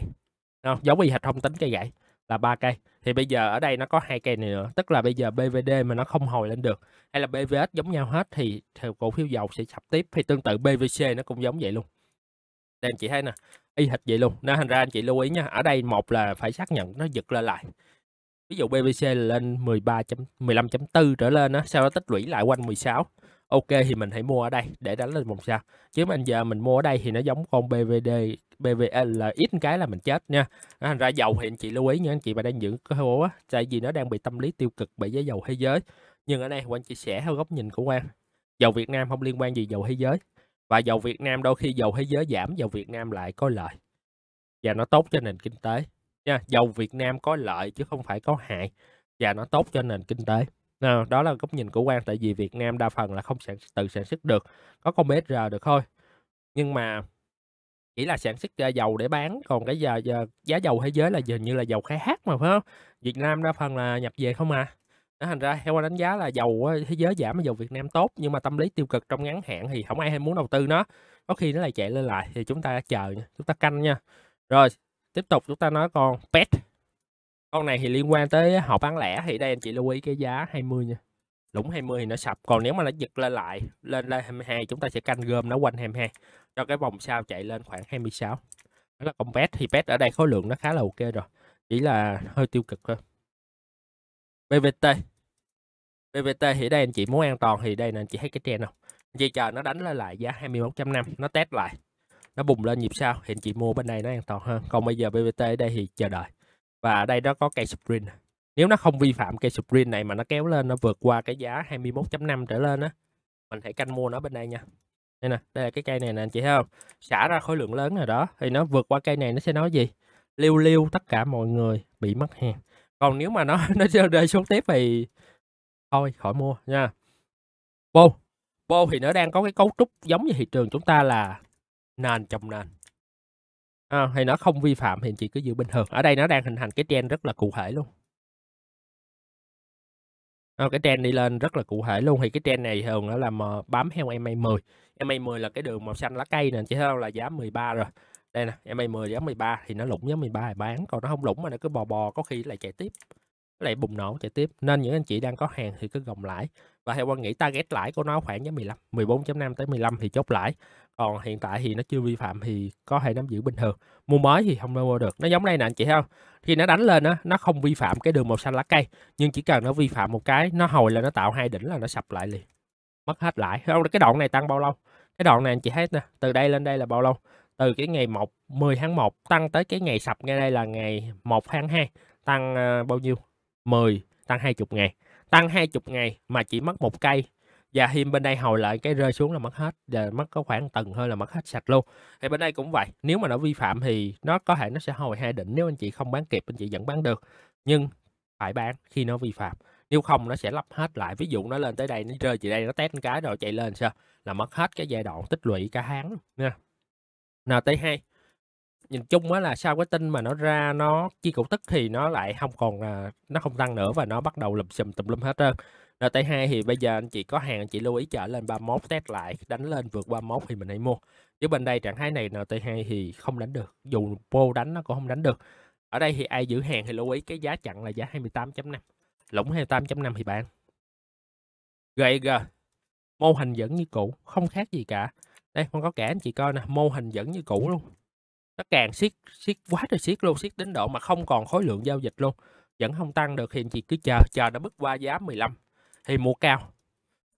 [SPEAKER 2] không giống y hệt không tính cây gãy là ba cây thì bây giờ ở đây nó có hai cây này nữa tức là bây giờ BVD mà nó không hồi lên được hay là BVS giống nhau hết thì theo cổ phiếu dầu sẽ sập tiếp thì tương tự BVC nó cũng giống vậy luôn đây anh chị thấy nè y hệt vậy luôn nên thành ra anh chị lưu ý nha ở đây một là phải xác nhận nó giật lên lại ví dụ BVC lên 13 15.4 trở lên á sau đó tích lũy lại quanh 16 ok thì mình hãy mua ở đây để đánh lên vòng sao chứ mà giờ mình mua ở đây thì nó giống con BVD BVL là ít cái là mình chết nha à, thành ra dầu thì anh chị lưu ý nha anh chị mà đang giữ cơ hội á tại vì nó đang bị tâm lý tiêu cực bởi giá dầu thế giới nhưng ở đây Quang chia sẻ theo góc nhìn của Quang dầu Việt Nam không liên quan gì dầu thế giới và dầu Việt Nam đôi khi dầu thế giới giảm dầu Việt Nam lại có lợi và nó tốt cho nền kinh tế nha dầu Việt Nam có lợi chứ không phải có hại và nó tốt cho nền kinh tế nào, đó là góc nhìn của quan tại vì Việt Nam đa phần là không sản tự sản xuất được có con BSR được thôi nhưng mà chỉ là sản xuất ờ, dầu để bán còn cái giờ, giờ giá dầu thế giới là dường như là dầu khai thác mà phải không Việt Nam đa phần là nhập về không à Nó thành ra theo đánh giá là dầu thế giới giảm mà dầu Việt Nam tốt nhưng mà tâm lý tiêu cực trong ngắn hạn thì không ai hay muốn đầu tư nó có khi nó lại chạy lên lại thì chúng ta chờ chúng ta canh nha rồi tiếp tục chúng ta nói con pet con này thì liên quan tới họ bán lẻ thì đây anh chị lưu ý cái giá 20 nha lũng 20 thì nó sập còn nếu mà nó giật lên lại lên lên 22 chúng ta sẽ canh gom nó quanh 22 cho cái vòng sau chạy lên khoảng 26 đó là con pet thì pet ở đây khối lượng nó khá là ok rồi chỉ là hơi tiêu cực thôi BVT BVT thì đây anh chị muốn an toàn thì đây nè anh chị thấy cái trend không anh chị chờ nó đánh lên lại giá 21.5 nó test lại nó bùng lên nhịp sau thì anh chị mua bên này nó an toàn hơn còn bây giờ BVT ở đây thì chờ đợi và ở đây nó có cây sprint nếu nó không vi phạm cây sprint này mà nó kéo lên nó vượt qua cái giá 21.5 trở lên á mình hãy canh mua nó bên đây nha đây nè đây là cái cây này nè anh chị thấy không xả ra khối lượng lớn nào đó thì nó vượt qua cây này nó sẽ nói gì liêu liêu tất cả mọi người bị mất hàng còn nếu mà nó nó rơi xuống tiếp thì thôi khỏi mua nha bô bô thì nó đang có cái cấu trúc giống như thị trường chúng ta là nền chồng nền à, thì nó không vi phạm thì chị cứ giữ bình thường ở đây nó đang hình thành cái trend rất là cụ thể luôn à, cái trend đi lên rất là cụ thể luôn thì cái trend này thường nó là bám heo em 10 MA10 là cái đường màu xanh lá cây nè chỉ theo là giá 13 rồi đây nè MA10 giá 13 thì nó lủng giá 13 thì bán còn nó không lủng mà nó cứ bò bò có khi lại chạy tiếp lại bùng nổ chạy tiếp nên những anh chị đang có hàng thì cứ gồng lãi và theo quan nghĩ target lãi của nó khoảng giá 15 14.5 tới 15 thì chốt lãi còn hiện tại thì nó chưa vi phạm thì có thể nắm giữ bình thường mua mới thì không mua được nó giống đây nè anh chị thấy không khi nó đánh lên á nó không vi phạm cái đường màu xanh lá cây nhưng chỉ cần nó vi phạm một cái nó hồi là nó tạo hai đỉnh là nó sập lại liền mất hết lãi không cái đoạn này tăng bao lâu cái đoạn này anh chị thấy nè từ đây lên đây là bao lâu từ cái ngày 1 10 tháng 1 tăng tới cái ngày sập ngay đây là ngày 1 tháng 2 tăng ờ, bao nhiêu 10 tăng 20 ngày tăng 20 ngày mà chỉ mất một cây và thêm bên đây hồi lại cái rơi xuống là mất hết và mất có khoảng tầng hơi là mất hết sạch luôn thì bên đây cũng vậy nếu mà nó vi phạm thì nó có thể nó sẽ hồi hai đỉnh nếu anh chị không bán kịp anh chị vẫn bán được nhưng phải bán khi nó vi phạm nếu không nó sẽ lắp hết lại ví dụ nó lên tới đây nó rơi chị đây nó test cái rồi chạy lên sao là mất hết cái giai đoạn tích lũy cả tháng nha NT2 nhìn chung á là sau cái tin mà nó ra nó chi cổ tức thì nó lại không còn là nó không tăng nữa và nó bắt đầu lùm xùm tùm lum hết trơn NT2 thì bây giờ anh chị có hàng anh chị lưu ý trở lên 31 test lại đánh lên vượt 31 thì mình hãy mua chứ bên đây trạng thái này NT2 thì không đánh được dù vô đánh nó cũng không đánh được ở đây thì ai giữ hàng thì lưu ý cái giá chặn là giá 28.5 lũng 28.5 thì bạn GG mô hình vẫn như cũ không khác gì cả đây con có kẻ anh chị coi nè mô hình vẫn như cũ luôn nó càng siết siết quá trời siết luôn siết đến độ mà không còn khối lượng giao dịch luôn vẫn không tăng được thì anh chị cứ chờ chờ nó bứt qua giá 15 thì mua cao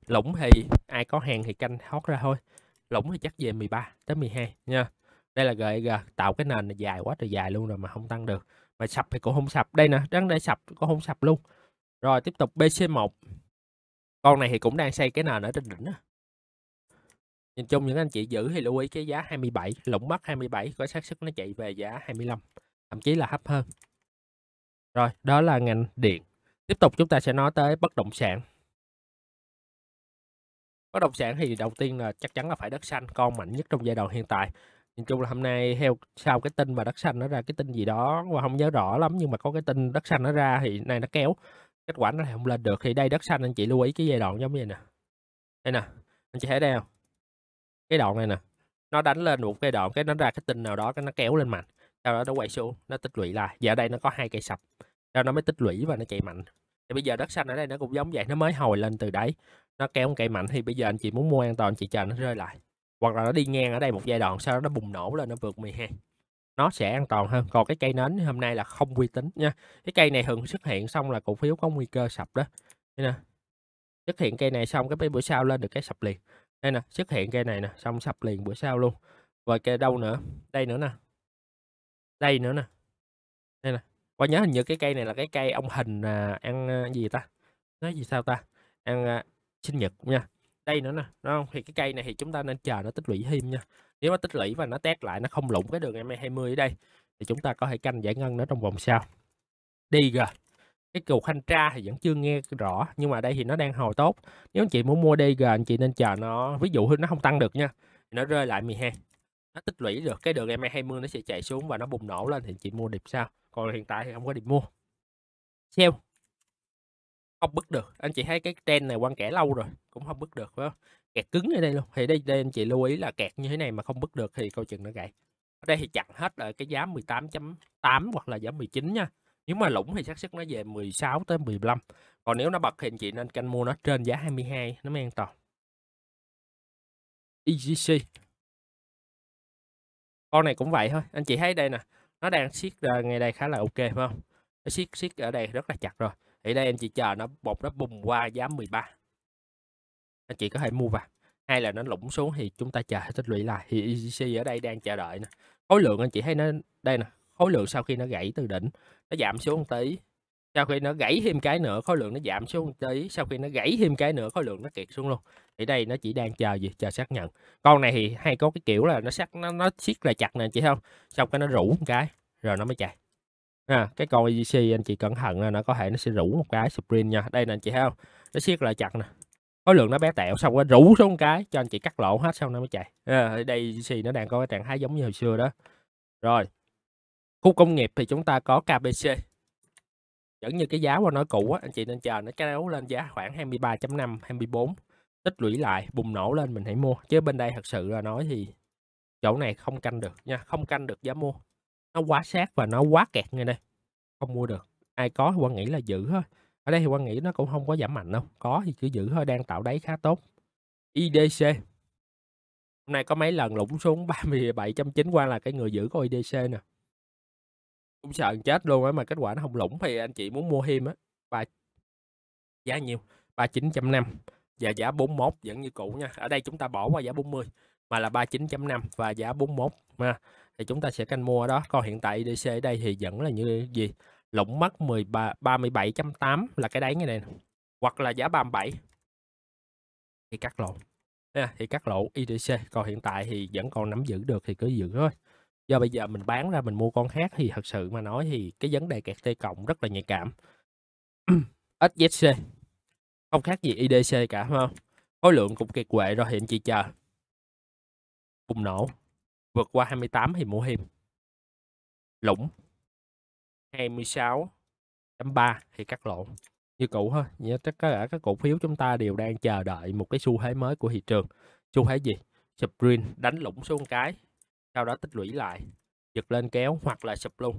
[SPEAKER 2] lũng thì ai có hàng thì canh hót ra thôi lũng thì chắc về 13 tới 12 nha đây là gợi tạo cái nền này dài quá trời dài luôn rồi mà không tăng được mà sập thì cũng không sập đây nè đang đây sập cũng không sập luôn rồi tiếp tục BC1 con này thì cũng đang xây cái nền ở trên đỉnh á nhìn chung những anh chị giữ thì lưu ý cái giá 27 lũng mắt 27 có
[SPEAKER 1] xác suất nó chạy về giá 25 thậm chí là hấp hơn rồi đó là ngành điện tiếp tục chúng ta sẽ nói tới bất động sản
[SPEAKER 2] bất động sản thì đầu tiên là chắc chắn là phải đất xanh con mạnh nhất trong giai đoạn hiện tại nhìn chung là hôm nay theo sau cái tin mà đất xanh nó ra cái tin gì đó và không nhớ rõ lắm nhưng mà có cái tin đất xanh nó ra thì này nó kéo kết quả nó không lên được thì đây đất xanh anh chị lưu ý cái giai đoạn giống như nè đây nè anh chị thấy đây không cái đoạn này nè nó đánh lên một cái đoạn cái nó ra cái tin nào đó cái nó kéo lên mạnh sau đó nó quay xuống nó tích lũy lại giờ đây nó có hai cây sập sau nó mới tích lũy và nó chạy mạnh thì bây giờ đất xanh ở đây nó cũng giống vậy nó mới hồi lên từ đấy nó kéo một cây mạnh thì bây giờ anh chị muốn mua an toàn chị chờ nó rơi lại hoặc là nó đi ngang ở đây một giai đoạn sau đó nó bùng nổ lên nó vượt 12 nó sẽ an toàn hơn còn cái cây nến hôm nay là không uy tín nha cái cây này thường xuất hiện xong là cổ phiếu có nguy cơ sập đó đây nè xuất hiện cây này xong cái mấy bữa sau lên được cái sập liền đây nè xuất hiện cây này nè xong sập liền bữa sau luôn rồi cây đâu nữa đây nữa nè đây nữa nè đây nè qua nhớ hình như cái cây này là cái cây ông hình à, ăn à, gì ta nói gì sao ta ăn à, sinh nhật nha đây nữa nè đúng không thì cái cây này thì chúng ta nên chờ nó tích lũy thêm nha nếu nó tích lũy và nó test lại nó không lủng cái đường MA20 ở đây thì chúng ta có thể canh giải ngân nó trong vòng sau đi rồi cái cục thanh tra thì vẫn chưa nghe rõ nhưng mà đây thì nó đang hồi tốt nếu anh chị muốn mua DG anh chị nên chờ nó ví dụ nó không tăng được nha nó rơi lại 12 nó tích lũy được cái đường MA20 nó sẽ chạy xuống và nó bùng nổ lên thì chị mua điệp sao còn hiện tại thì không có điệp mua sell không bứt được anh chị thấy cái trend này quan kẻ lâu rồi cũng không bứt được phải không kẹt cứng ở đây luôn thì đây, đây anh chị lưu ý là kẹt như thế này mà không bứt được thì câu chừng nó gãy ở đây thì chặn hết ở cái giá 18.8 hoặc là giá 19 nha nếu mà lũng thì xác suất nó về
[SPEAKER 1] 16 tới 15 còn nếu nó bật thì anh chị nên canh mua nó trên giá 22 nó mới an toàn EGC con này cũng vậy thôi anh chị thấy đây nè nó đang siết ờ, ngay đây khá là ok phải không nó siết siết ở đây rất là
[SPEAKER 2] chặt rồi thì đây anh chị chờ nó bột nó bùng qua giá 13 anh chị có thể mua vào hay là nó lủng xuống thì chúng ta chờ tích lũy lại thì ECC ở đây đang chờ đợi nè khối lượng anh chị thấy nó đây nè khối lượng sau khi nó gãy từ đỉnh nó giảm xuống một tí sau khi nó gãy thêm cái nữa khối lượng nó giảm xuống một tí sau khi nó gãy thêm cái nữa khối lượng nó kiệt xuống luôn thì đây nó chỉ đang chờ gì chờ xác nhận con này thì hay có cái kiểu là nó sắc nó nó siết là chặt nè chị không sau cái nó rủ một cái rồi nó mới chạy à, cái con EGC anh chị cẩn thận là nó có thể nó sẽ rủ một cái sprint nha đây nè chị thấy không nó siết là chặt nè khối lượng nó bé tẹo xong rồi rủ xuống cái cho anh chị cắt lỗ hết xong nó mới chạy à, đây xì nó đang có cái trạng thái giống như hồi xưa đó rồi khu công nghiệp thì chúng ta có KBC vẫn như cái giá qua nói cũ á anh chị nên chờ nó đấu lên giá khoảng 23.5 24 tích lũy lại bùng nổ lên mình hãy mua chứ bên đây thật sự là nói thì chỗ này không canh được nha không canh được giá mua nó quá sát và nó quá kẹt ngay đây không mua được ai có quan nghĩ là giữ thôi đây thì quan nghĩ nó cũng không có giảm mạnh đâu có thì cứ giữ thôi đang tạo đáy khá tốt IDC hôm nay có mấy lần lũng xuống 37.9 qua là cái người giữ của IDC nè cũng sợ chết luôn á mà kết quả nó không lũng thì anh chị muốn mua thêm á và giá nhiều 39 năm và giá 41 vẫn như cũ nha ở đây chúng ta bỏ qua giá 40 mà là 39.5 và giá 41 mà thì chúng ta sẽ canh mua đó còn hiện tại IDC ở đây thì vẫn là như gì lũng mất 13 37.8 là cái đáy như này nè. hoặc là giá 37 thì cắt lỗ, à, thì cắt lỗ IDC còn hiện tại thì vẫn còn nắm giữ được thì cứ giữ thôi do bây giờ mình bán ra mình mua con khác thì thật sự mà nói thì cái vấn đề kẹt T cộng rất là nhạy cảm SZC không khác gì IDC cả phải không khối lượng cũng kẹt
[SPEAKER 1] quệ rồi hiện chị chờ bùng nổ vượt qua 28 thì mua thêm lũng 26.3 thì cắt lỗ
[SPEAKER 2] như cũ ha như tất cả các cổ phiếu chúng ta đều đang chờ đợi một cái xu thế mới của thị trường xu thế gì sụp green đánh lũng xuống cái sau đó tích lũy lại giật lên kéo hoặc là sụp luôn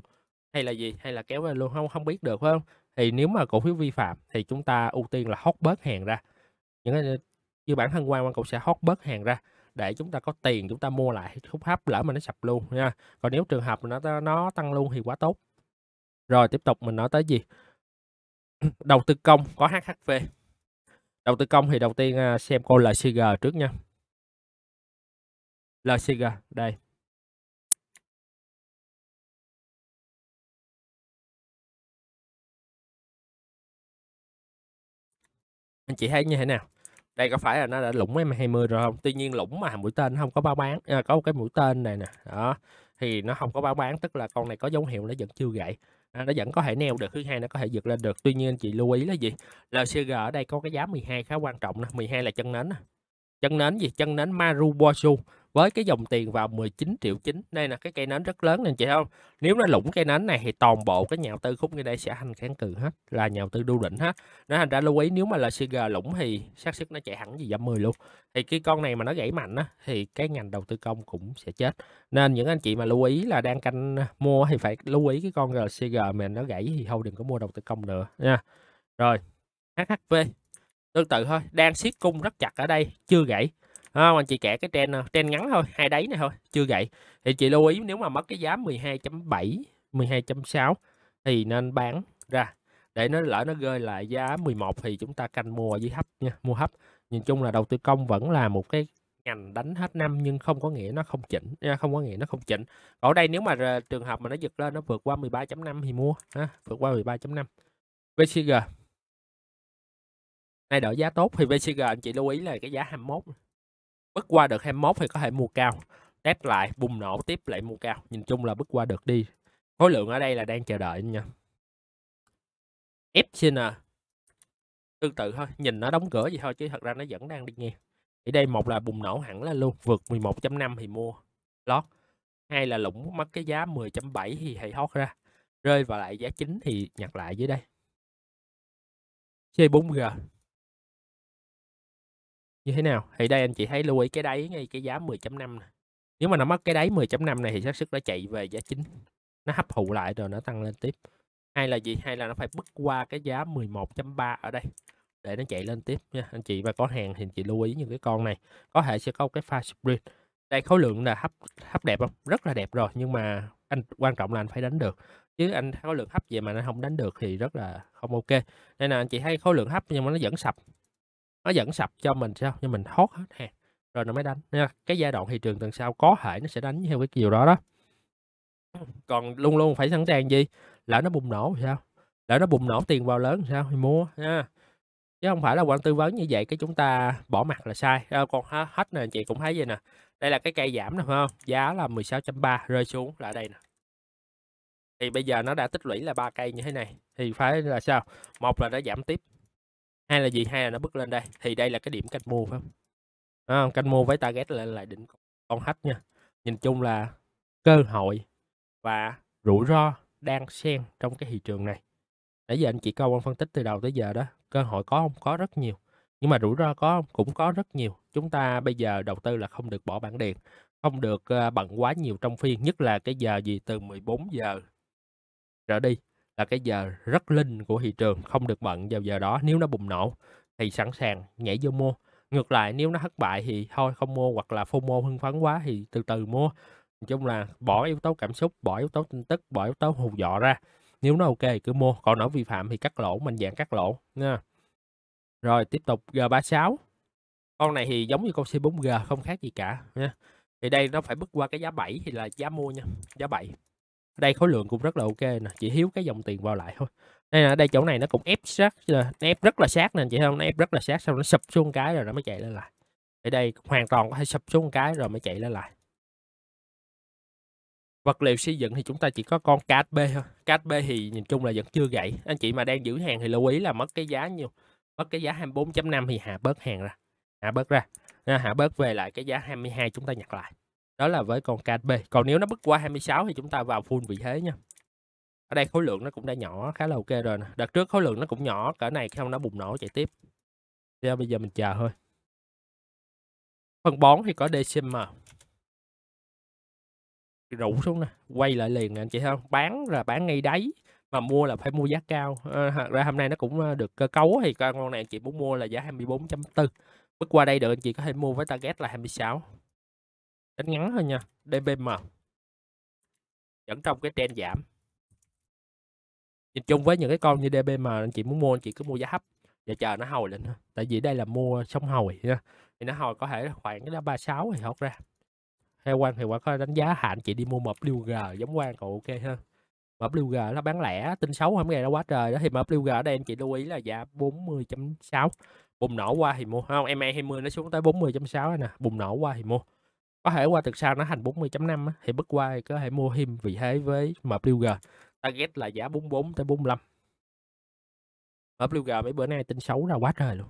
[SPEAKER 2] hay là gì hay là kéo lên luôn không không biết được phải không thì nếu mà cổ phiếu vi phạm thì chúng ta ưu tiên là hót bớt hàng ra những cái như bản thân quan quan cũng sẽ hót bớt hàng ra để chúng ta có tiền chúng ta mua lại hút hấp lỡ mà nó sập luôn nha còn nếu trường hợp nó nó tăng luôn thì quá tốt rồi tiếp tục mình nói tới gì?
[SPEAKER 1] Đầu tư công có HHV. Đầu tư công thì đầu tiên à, xem cô LCG trước nha. LCG đây. Anh chị thấy như thế nào? Đây có phải là nó đã lũng em
[SPEAKER 2] 20 rồi không? Tuy nhiên lủng mà mũi tên không có báo bán, à, có một cái mũi tên này nè. Đó thì nó không có báo bán tức là con này có dấu hiệu nó vẫn chưa gãy nó vẫn có thể neo được thứ hai nó có thể vượt lên được tuy nhiên anh chị lưu ý là gì LCG ở đây có cái giá 12 khá quan trọng nè 12 là chân nến chân nến gì chân nến Marubosu với cái dòng tiền vào 19 triệu chín đây là cái cây nến rất lớn nên chị không nếu nó lũng cây nến này thì toàn bộ cái nhà đầu tư khúc như đây sẽ hành kháng cự hết là nhà đầu tư đu đỉnh hết nó thành ra lưu ý nếu mà là CG lũng thì xác suất nó chạy hẳn gì giảm 10 luôn thì cái con này mà nó gãy mạnh á thì cái ngành đầu tư công cũng sẽ chết nên những anh chị mà lưu ý là đang canh à, mua thì phải lưu ý cái con RCG mà nó gãy thì thôi đừng có mua đầu tư công nữa nha rồi HHV tương tự thôi đang siết cung rất chặt ở đây chưa gãy không anh chị kẻ cái trend ờ, trend ngắn thôi hai đáy này thôi chưa gậy thì chị lưu ý nếu mà mất cái giá 12.7 12.6 thì nên bán ra để nó lỡ nó rơi lại giá 11 thì chúng ta canh mua ở dưới hấp nha mua hấp nhìn chung là đầu tư công vẫn là một cái ngành đánh hết năm nhưng không có nghĩa nó không chỉnh à, không có nghĩa nó không chỉnh ở đây nếu mà trường hợp mà nó giật lên nó vượt qua 13.5 thì mua ha, vượt qua 13.5 VCG nay đổi giá tốt thì VCG anh chị lưu ý là cái giá 21 bước qua được 21 thì có thể mua cao test lại bùng nổ tiếp lại mua cao nhìn chung là bước qua được đi khối lượng ở đây là đang chờ đợi nha ép trên à tương tự thôi nhìn nó đóng cửa gì thôi chứ thật ra nó vẫn đang đi nghe thì đây một là bùng nổ hẳn là luôn vượt 11.5 thì mua lót hai là lũng mất
[SPEAKER 1] cái giá 10.7 thì hãy hót ra rơi vào lại giá chính thì nhặt lại dưới đây C4G như thế nào thì đây anh chị thấy lưu ý cái đáy ngay cái giá 10.5 này nếu mà nó mất cái đáy 10.5 này thì xác suất nó chạy
[SPEAKER 2] về giá chính nó hấp thụ lại rồi nó tăng lên tiếp hay là gì hay là nó phải bứt qua cái giá 11.3 ở đây để nó chạy lên tiếp nha anh chị và có hàng thì anh chị lưu ý những cái con này có thể sẽ có cái pha sprint đây khối lượng là hấp hấp đẹp không rất là đẹp rồi nhưng mà anh quan trọng là anh phải đánh được chứ anh khối lượng hấp về mà nó không đánh được thì rất là không ok nên là anh chị thấy khối lượng hấp nhưng mà nó vẫn sập nó vẫn sập cho mình sao nhưng mình hốt hết hàng rồi nó mới đánh nha cái giai đoạn thị trường tuần sau có thể nó sẽ đánh theo cái điều đó đó còn luôn luôn phải sẵn sàng gì lỡ nó bùng nổ thì sao lỡ nó bùng nổ tiền vào lớn thì sao thì mua nha chứ không phải là quan tư vấn như vậy cái chúng ta bỏ mặt là sai à, còn hết nè chị cũng thấy vậy nè đây là cái cây giảm nè không giá là 16.3 rơi xuống lại đây nè thì bây giờ nó đã tích lũy là ba cây như thế này thì phải là sao một là nó giảm tiếp hay là gì hay là nó bước lên đây thì đây là cái điểm canh mua phải không à, canh mua với target là lại định con hách nha nhìn chung là cơ hội và rủi ro đang xen trong cái thị trường này nãy giờ anh chị câu anh phân tích từ đầu tới giờ đó cơ hội có không có rất nhiều nhưng mà rủi ro có không cũng có rất nhiều chúng ta bây giờ đầu tư là không được bỏ bản điện không được ờ, bận quá nhiều trong phiên nhất là cái giờ gì từ 14 giờ trở đi là cái giờ rất linh của thị trường không được bận vào giờ đó nếu nó bùng nổ thì sẵn sàng nhảy vô mua ngược lại nếu nó thất bại thì thôi không mua hoặc là FOMO hưng phấn quá thì từ từ mua nói chung là bỏ yếu tố cảm xúc bỏ yếu tố tin tức bỏ yếu tố hù dọa ra nếu nó ok cứ mua còn nó vi phạm thì cắt lỗ mình dạng cắt lỗ nha rồi tiếp tục G36 con này thì giống như con C4G không khác gì cả nha thì đây nó phải bước qua cái giá 7 thì là giá mua nha giá 7 đây khối lượng cũng rất là ok nè chỉ thiếu cái dòng tiền vào lại thôi đây là đây chỗ này nó cũng ép sát nó ờ, ép rất là sát nè chị không nó ép rất là sát xong nó sụp xuống cái rồi nó mới chạy lên lại ở đây hoàn toàn có thể sụp xuống cái rồi mới chạy lên lại vật liệu xây dựng thì chúng ta chỉ có con KHB thôi KHB thì nhìn chung là vẫn chưa gãy anh chị mà đang giữ hàng thì lưu ý là mất cái giá nhiều mất cái giá 24.5 thì hạ bớt hàng ra hạ bớt ra ờ, hạ bớt về lại cái giá 22 chúng ta nhặt lại đó là với con KHB còn nếu nó bứt qua 26 thì chúng ta vào full vị thế nha ở đây khối lượng nó cũng đã nhỏ khá là ok rồi nè đợt trước khối lượng nó
[SPEAKER 1] cũng nhỏ cỡ này không nó bùng nổ chạy tiếp thì bây giờ mình chờ thôi phần bón thì có DCM rủ xuống nè
[SPEAKER 2] quay lại liền anh chị không bán là bán ngay đáy mà mua là phải mua giá cao à, thật ra hôm nay nó cũng ờ, được cơ cấu thì con này anh chị muốn mua là giá 24.4 bước qua đây được anh chị có thể mua
[SPEAKER 1] với target là 26 đánh ngắn thôi nha dbm vẫn trong cái trend giảm
[SPEAKER 2] nhìn chung với những cái con như dbm anh chị muốn mua anh chị cứ mua giá thấp và chờ nó hồi lên tại vì đây là mua sông hồi nha thì nó hồi có thể khoảng cái 36 thì hốt ra theo quan thì quả có đánh giá hạn chị đi mua mập lưu giống quan còn ok ha mập lưu nó bán lẻ tin xấu không ngày nó quá trời đó thì mập lưu ở đây anh chị lưu ý là giá 40.6 bùng nổ qua thì mua không em 20 e nó xuống tới 40.6 nè bùng nổ qua thì mua có thể qua tuần sau nó hành 40.5 á, thì bất qua thì có thể mua him vì thế với MWG target là giá 44 tới 45 MWG mấy bữa nay tin xấu ra quá trời luôn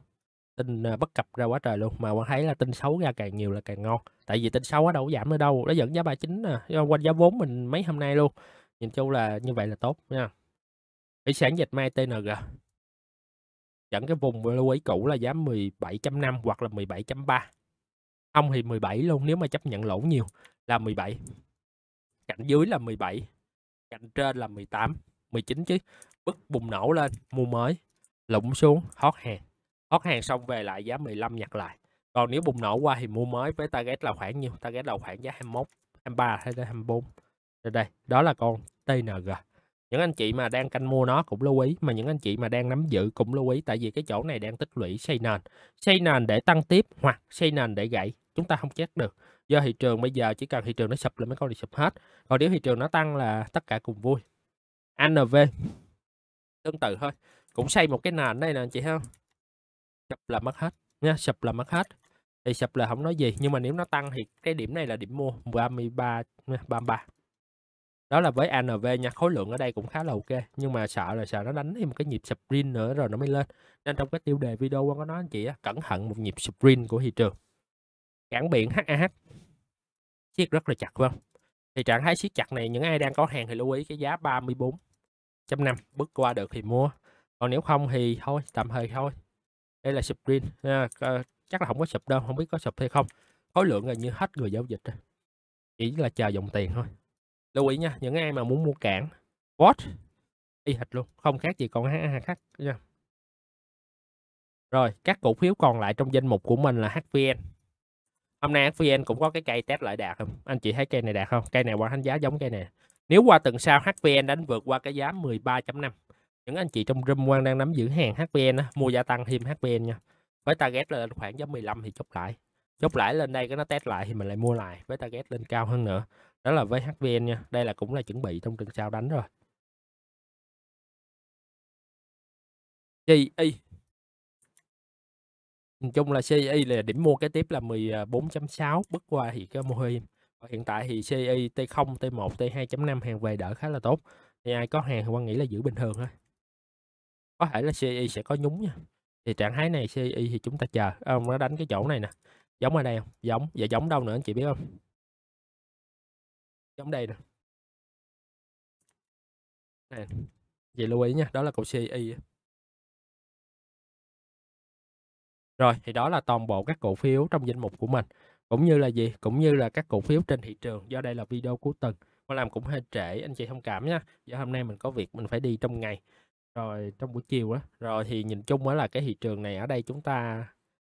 [SPEAKER 2] tin ờ, bất cập ra quá trời luôn mà quan thấy là tin xấu ra càng nhiều là càng ngon tại vì tin xấu ở đâu giảm ở đâu nó dẫn giá 39 à quanh giá vốn mình mấy hôm nay luôn nhìn chung là như vậy là tốt nha thủy sản dịch may TNG dẫn cái vùng lưu ý cũ là giá 17.5 hoặc là 17.3 ông thì 17 luôn nếu mà chấp nhận lỗ nhiều là 17. Cạnh dưới là 17. Cạnh trên là 18, 19 chứ. Bức bùng nổ lên, mua mới, lụng xuống, hót hàng. Hót hàng xong về lại giá 15 nhặt lại. Còn nếu bùng nổ qua thì mua mới với target là khoảng nhiêu? Target là khoảng giá 21, 23 hay là 24. đây đây, đó là con TNG những anh chị mà đang canh mua nó cũng lưu ý mà những anh chị mà đang nắm giữ cũng lưu ý tại vì cái chỗ này đang tích lũy xây nền xây nền để tăng tiếp hoặc xây nền để gãy chúng ta không chắc được do thị trường bây giờ chỉ cần thị trường nó sụp là mấy con này sụp hết còn nếu thị trường nó tăng là tất cả cùng vui ANV tương tự thôi cũng xây một cái nền đây nè chị ha sụp là mất hết nha sụp là mất hết thì sụp là không nói gì nhưng mà nếu nó tăng thì cái điểm này là điểm mua 33 33 đó là với ANV nha khối lượng ở đây cũng khá là ok nhưng mà sợ là sợ nó đánh thêm một cái nhịp sprint nữa rồi nó mới lên nên trong cái tiêu đề video quang có nói anh chị á, cẩn thận một nhịp sprint của thị trường cảng biển HAH siết rất là chặt phải không thì trạng thái siết chặt này những ai đang có hàng thì lưu ý cái giá 34 năm bước qua được thì mua còn nếu không thì thôi tạm thời thôi đây là sụp green à, chắc là không có sụp đâu không biết có sụp hay không khối lượng gần như hết người giao dịch chỉ là chờ dòng tiền thôi lưu ý nha những ai mà muốn mua cảng what y hệt luôn không khác gì còn HAH nha rồi các cổ phiếu còn lại trong danh mục của mình là HVN hôm nay hvn cũng có cái cây test lại đạt không anh chị thấy cây này đạt không cây này qua đánh giá giống cây này nếu qua tuần sau hvn đánh vượt qua cái giá 13.5 những anh chị trong room quan đang nắm giữ hàng hvn á, mua gia tăng thêm hvn nha với target lên khoảng giá 15 thì chốt lại
[SPEAKER 1] chốt lại lên đây cái nó test lại thì mình lại mua lại với target lên cao hơn nữa đó là với hvn nha đây là cũng là chuẩn bị trong tuần sau đánh rồi GI Nhìn chung là CAE là điểm mua kế tiếp là
[SPEAKER 2] 14.6 à, bước qua thì cái Mohim. Hiện tại thì CAE T0, T1, T2.5 hàng về đỡ khá là tốt. Thì ai có hàng thì quan nghĩ là giữ bình thường thôi. Có thể là CAE sẽ có nhúng nha. Thì trạng thái này CAE thì chúng ta chờ. À, nó đánh cái chỗ này nè. Giống ở
[SPEAKER 1] đây không? Giống. Và dạ, giống đâu nữa anh chị biết không? Giống đây nè. Này. Vậy lưu ý nha. Đó là cầu CAE. Rồi thì đó là toàn bộ các cổ phiếu trong danh mục
[SPEAKER 2] của mình cũng như là gì cũng như là các cổ phiếu trên thị trường do đây là video cuối tuần mà làm cũng hơi trễ anh chị thông cảm nha do hôm nay mình có việc mình phải đi trong ngày rồi trong buổi chiều á rồi thì nhìn chung á là cái thị trường này ở đây chúng ta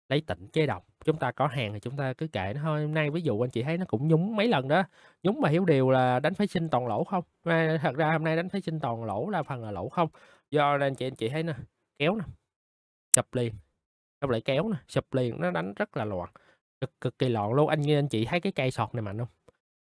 [SPEAKER 2] lấy tỉnh chế động chúng ta có hàng thì chúng ta cứ kệ nó thôi hôm nay ví dụ anh chị thấy nó cũng nhúng mấy lần đó nhúng mà hiểu điều là đánh phái sinh toàn lỗ không mà thật ra hôm nay đánh phái sinh toàn lỗ là phần là lỗ không do anh chị anh chị thấy nè kéo nè chập liền nó lại kéo nè sụp liền nó đánh rất là loạn cực cực kỳ loạn luôn anh nghe anh chị thấy cái cây sọt này mạnh không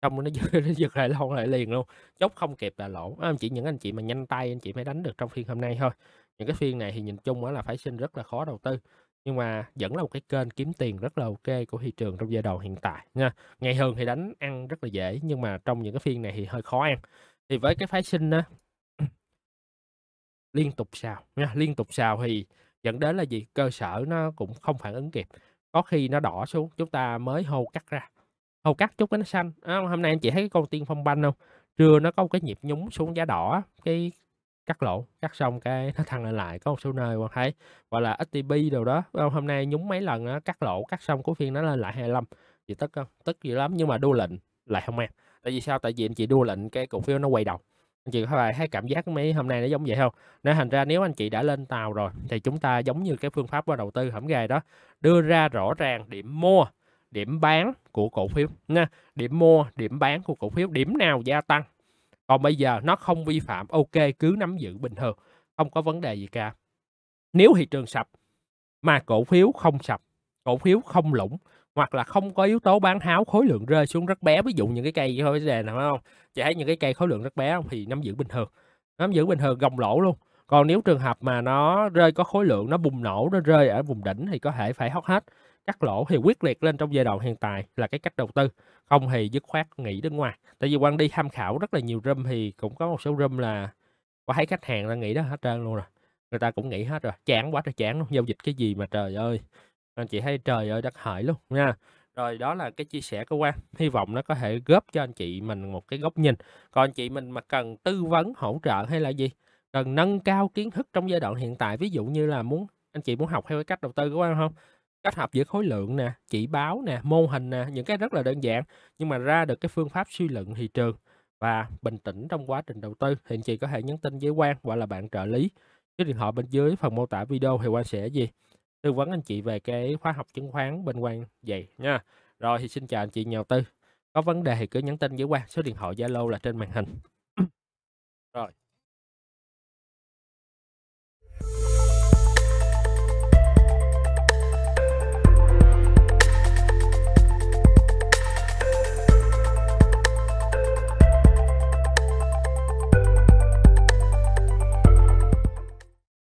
[SPEAKER 2] xong nó giật, nó lại lon lại liền luôn chốt không kịp là lỗ à, anh chị những anh chị mà nhanh tay anh chị mới đánh được trong phiên hôm nay thôi những cái phiên này thì nhìn chung là phải xin rất là khó đầu tư nhưng mà vẫn là một cái kênh kiếm tiền rất là ok của thị trường trong giai đoạn hiện tại nha ngày thường thì đánh ăn rất là dễ nhưng mà trong những cái phiên này thì hơi khó ăn thì với cái phái sinh á liên tục xào nha liên tục xào thì dẫn đến là gì cơ sở nó cũng không phản ứng kịp có khi nó đỏ xuống chúng ta mới hô cắt ra hô cắt chút cái nó xanh à, hôm nay anh chị thấy cái con tiên phong banh không trưa nó có một cái nhịp nhúng xuống giá đỏ cái cắt lỗ cắt xong cái nó thăng lên lại có một số nơi quan thấy gọi là STB đồ đó hôm nay nhúng mấy lần đó, cắt lỗ cắt xong cuối phiên nó lên lại 25 thì tức không tức dữ lắm nhưng mà đua lệnh lại không em tại vì sao tại vì anh chị đua lệnh cái cổ phiếu nó quay đầu anh chị các bạn thấy cảm giác mấy hôm nay nó giống vậy không nên thành ra nếu anh chị đã lên tàu rồi thì chúng ta giống như cái phương pháp qua đầu tư hẩm gài đó đưa ra rõ ràng điểm mua điểm bán của cổ phiếu nha điểm mua điểm bán của cổ phiếu điểm nào gia tăng còn bây giờ nó không vi phạm ok cứ nắm giữ bình thường không có vấn đề gì cả nếu thị trường sập mà cổ phiếu không sập cổ phiếu không lũng hoặc là không có yếu tố bán tháo khối lượng rơi xuống rất bé ví dụ những cái cây thôi đề nào không chị thấy những cái cây khối lượng rất bé không thì nắm giữ bình thường nắm giữ bình thường gồng lỗ luôn còn nếu trường hợp mà nó rơi có khối lượng nó bùng nổ nó rơi ở vùng đỉnh thì có thể phải hóc hết cắt lỗ thì quyết liệt lên trong giai đoạn hiện tại là cái cách đầu tư không thì dứt khoát nghỉ đứng ngoài tại vì quan đi tham khảo rất là nhiều râm thì cũng có một số râm là có thấy khách hàng là nghỉ đó hết trơn luôn rồi người ta cũng nghỉ hết rồi chán quá trời chán luôn giao dịch cái gì mà trời ơi anh chị thấy trời ơi đất hại luôn nha rồi đó là cái chia sẻ của Quang hy vọng nó có thể góp cho anh chị mình một cái góc nhìn còn anh chị mình mà cần tư vấn hỗ trợ hay là gì cần nâng cao kiến thức trong giai đoạn hiện tại ví dụ như là muốn anh chị muốn học theo cái cách đầu tư của Quang không kết hợp giữa khối lượng nè chỉ báo nè mô hình nè những cái rất là đơn giản nhưng mà ra được cái phương pháp suy luận thị trường và bình tĩnh trong quá trình đầu tư thì anh chị có thể nhắn tin với Quang hoặc là bạn trợ lý cái điện thoại bên dưới phần mô tả video thì Quang sẽ gì tư vấn anh chị về cái khóa học chứng khoán bên quan vậy nha. Rồi thì xin chào anh chị nhà đầu tư. Có vấn đề thì cứ nhắn tin với Quang, số điện thoại Zalo là trên màn hình.
[SPEAKER 1] Rồi.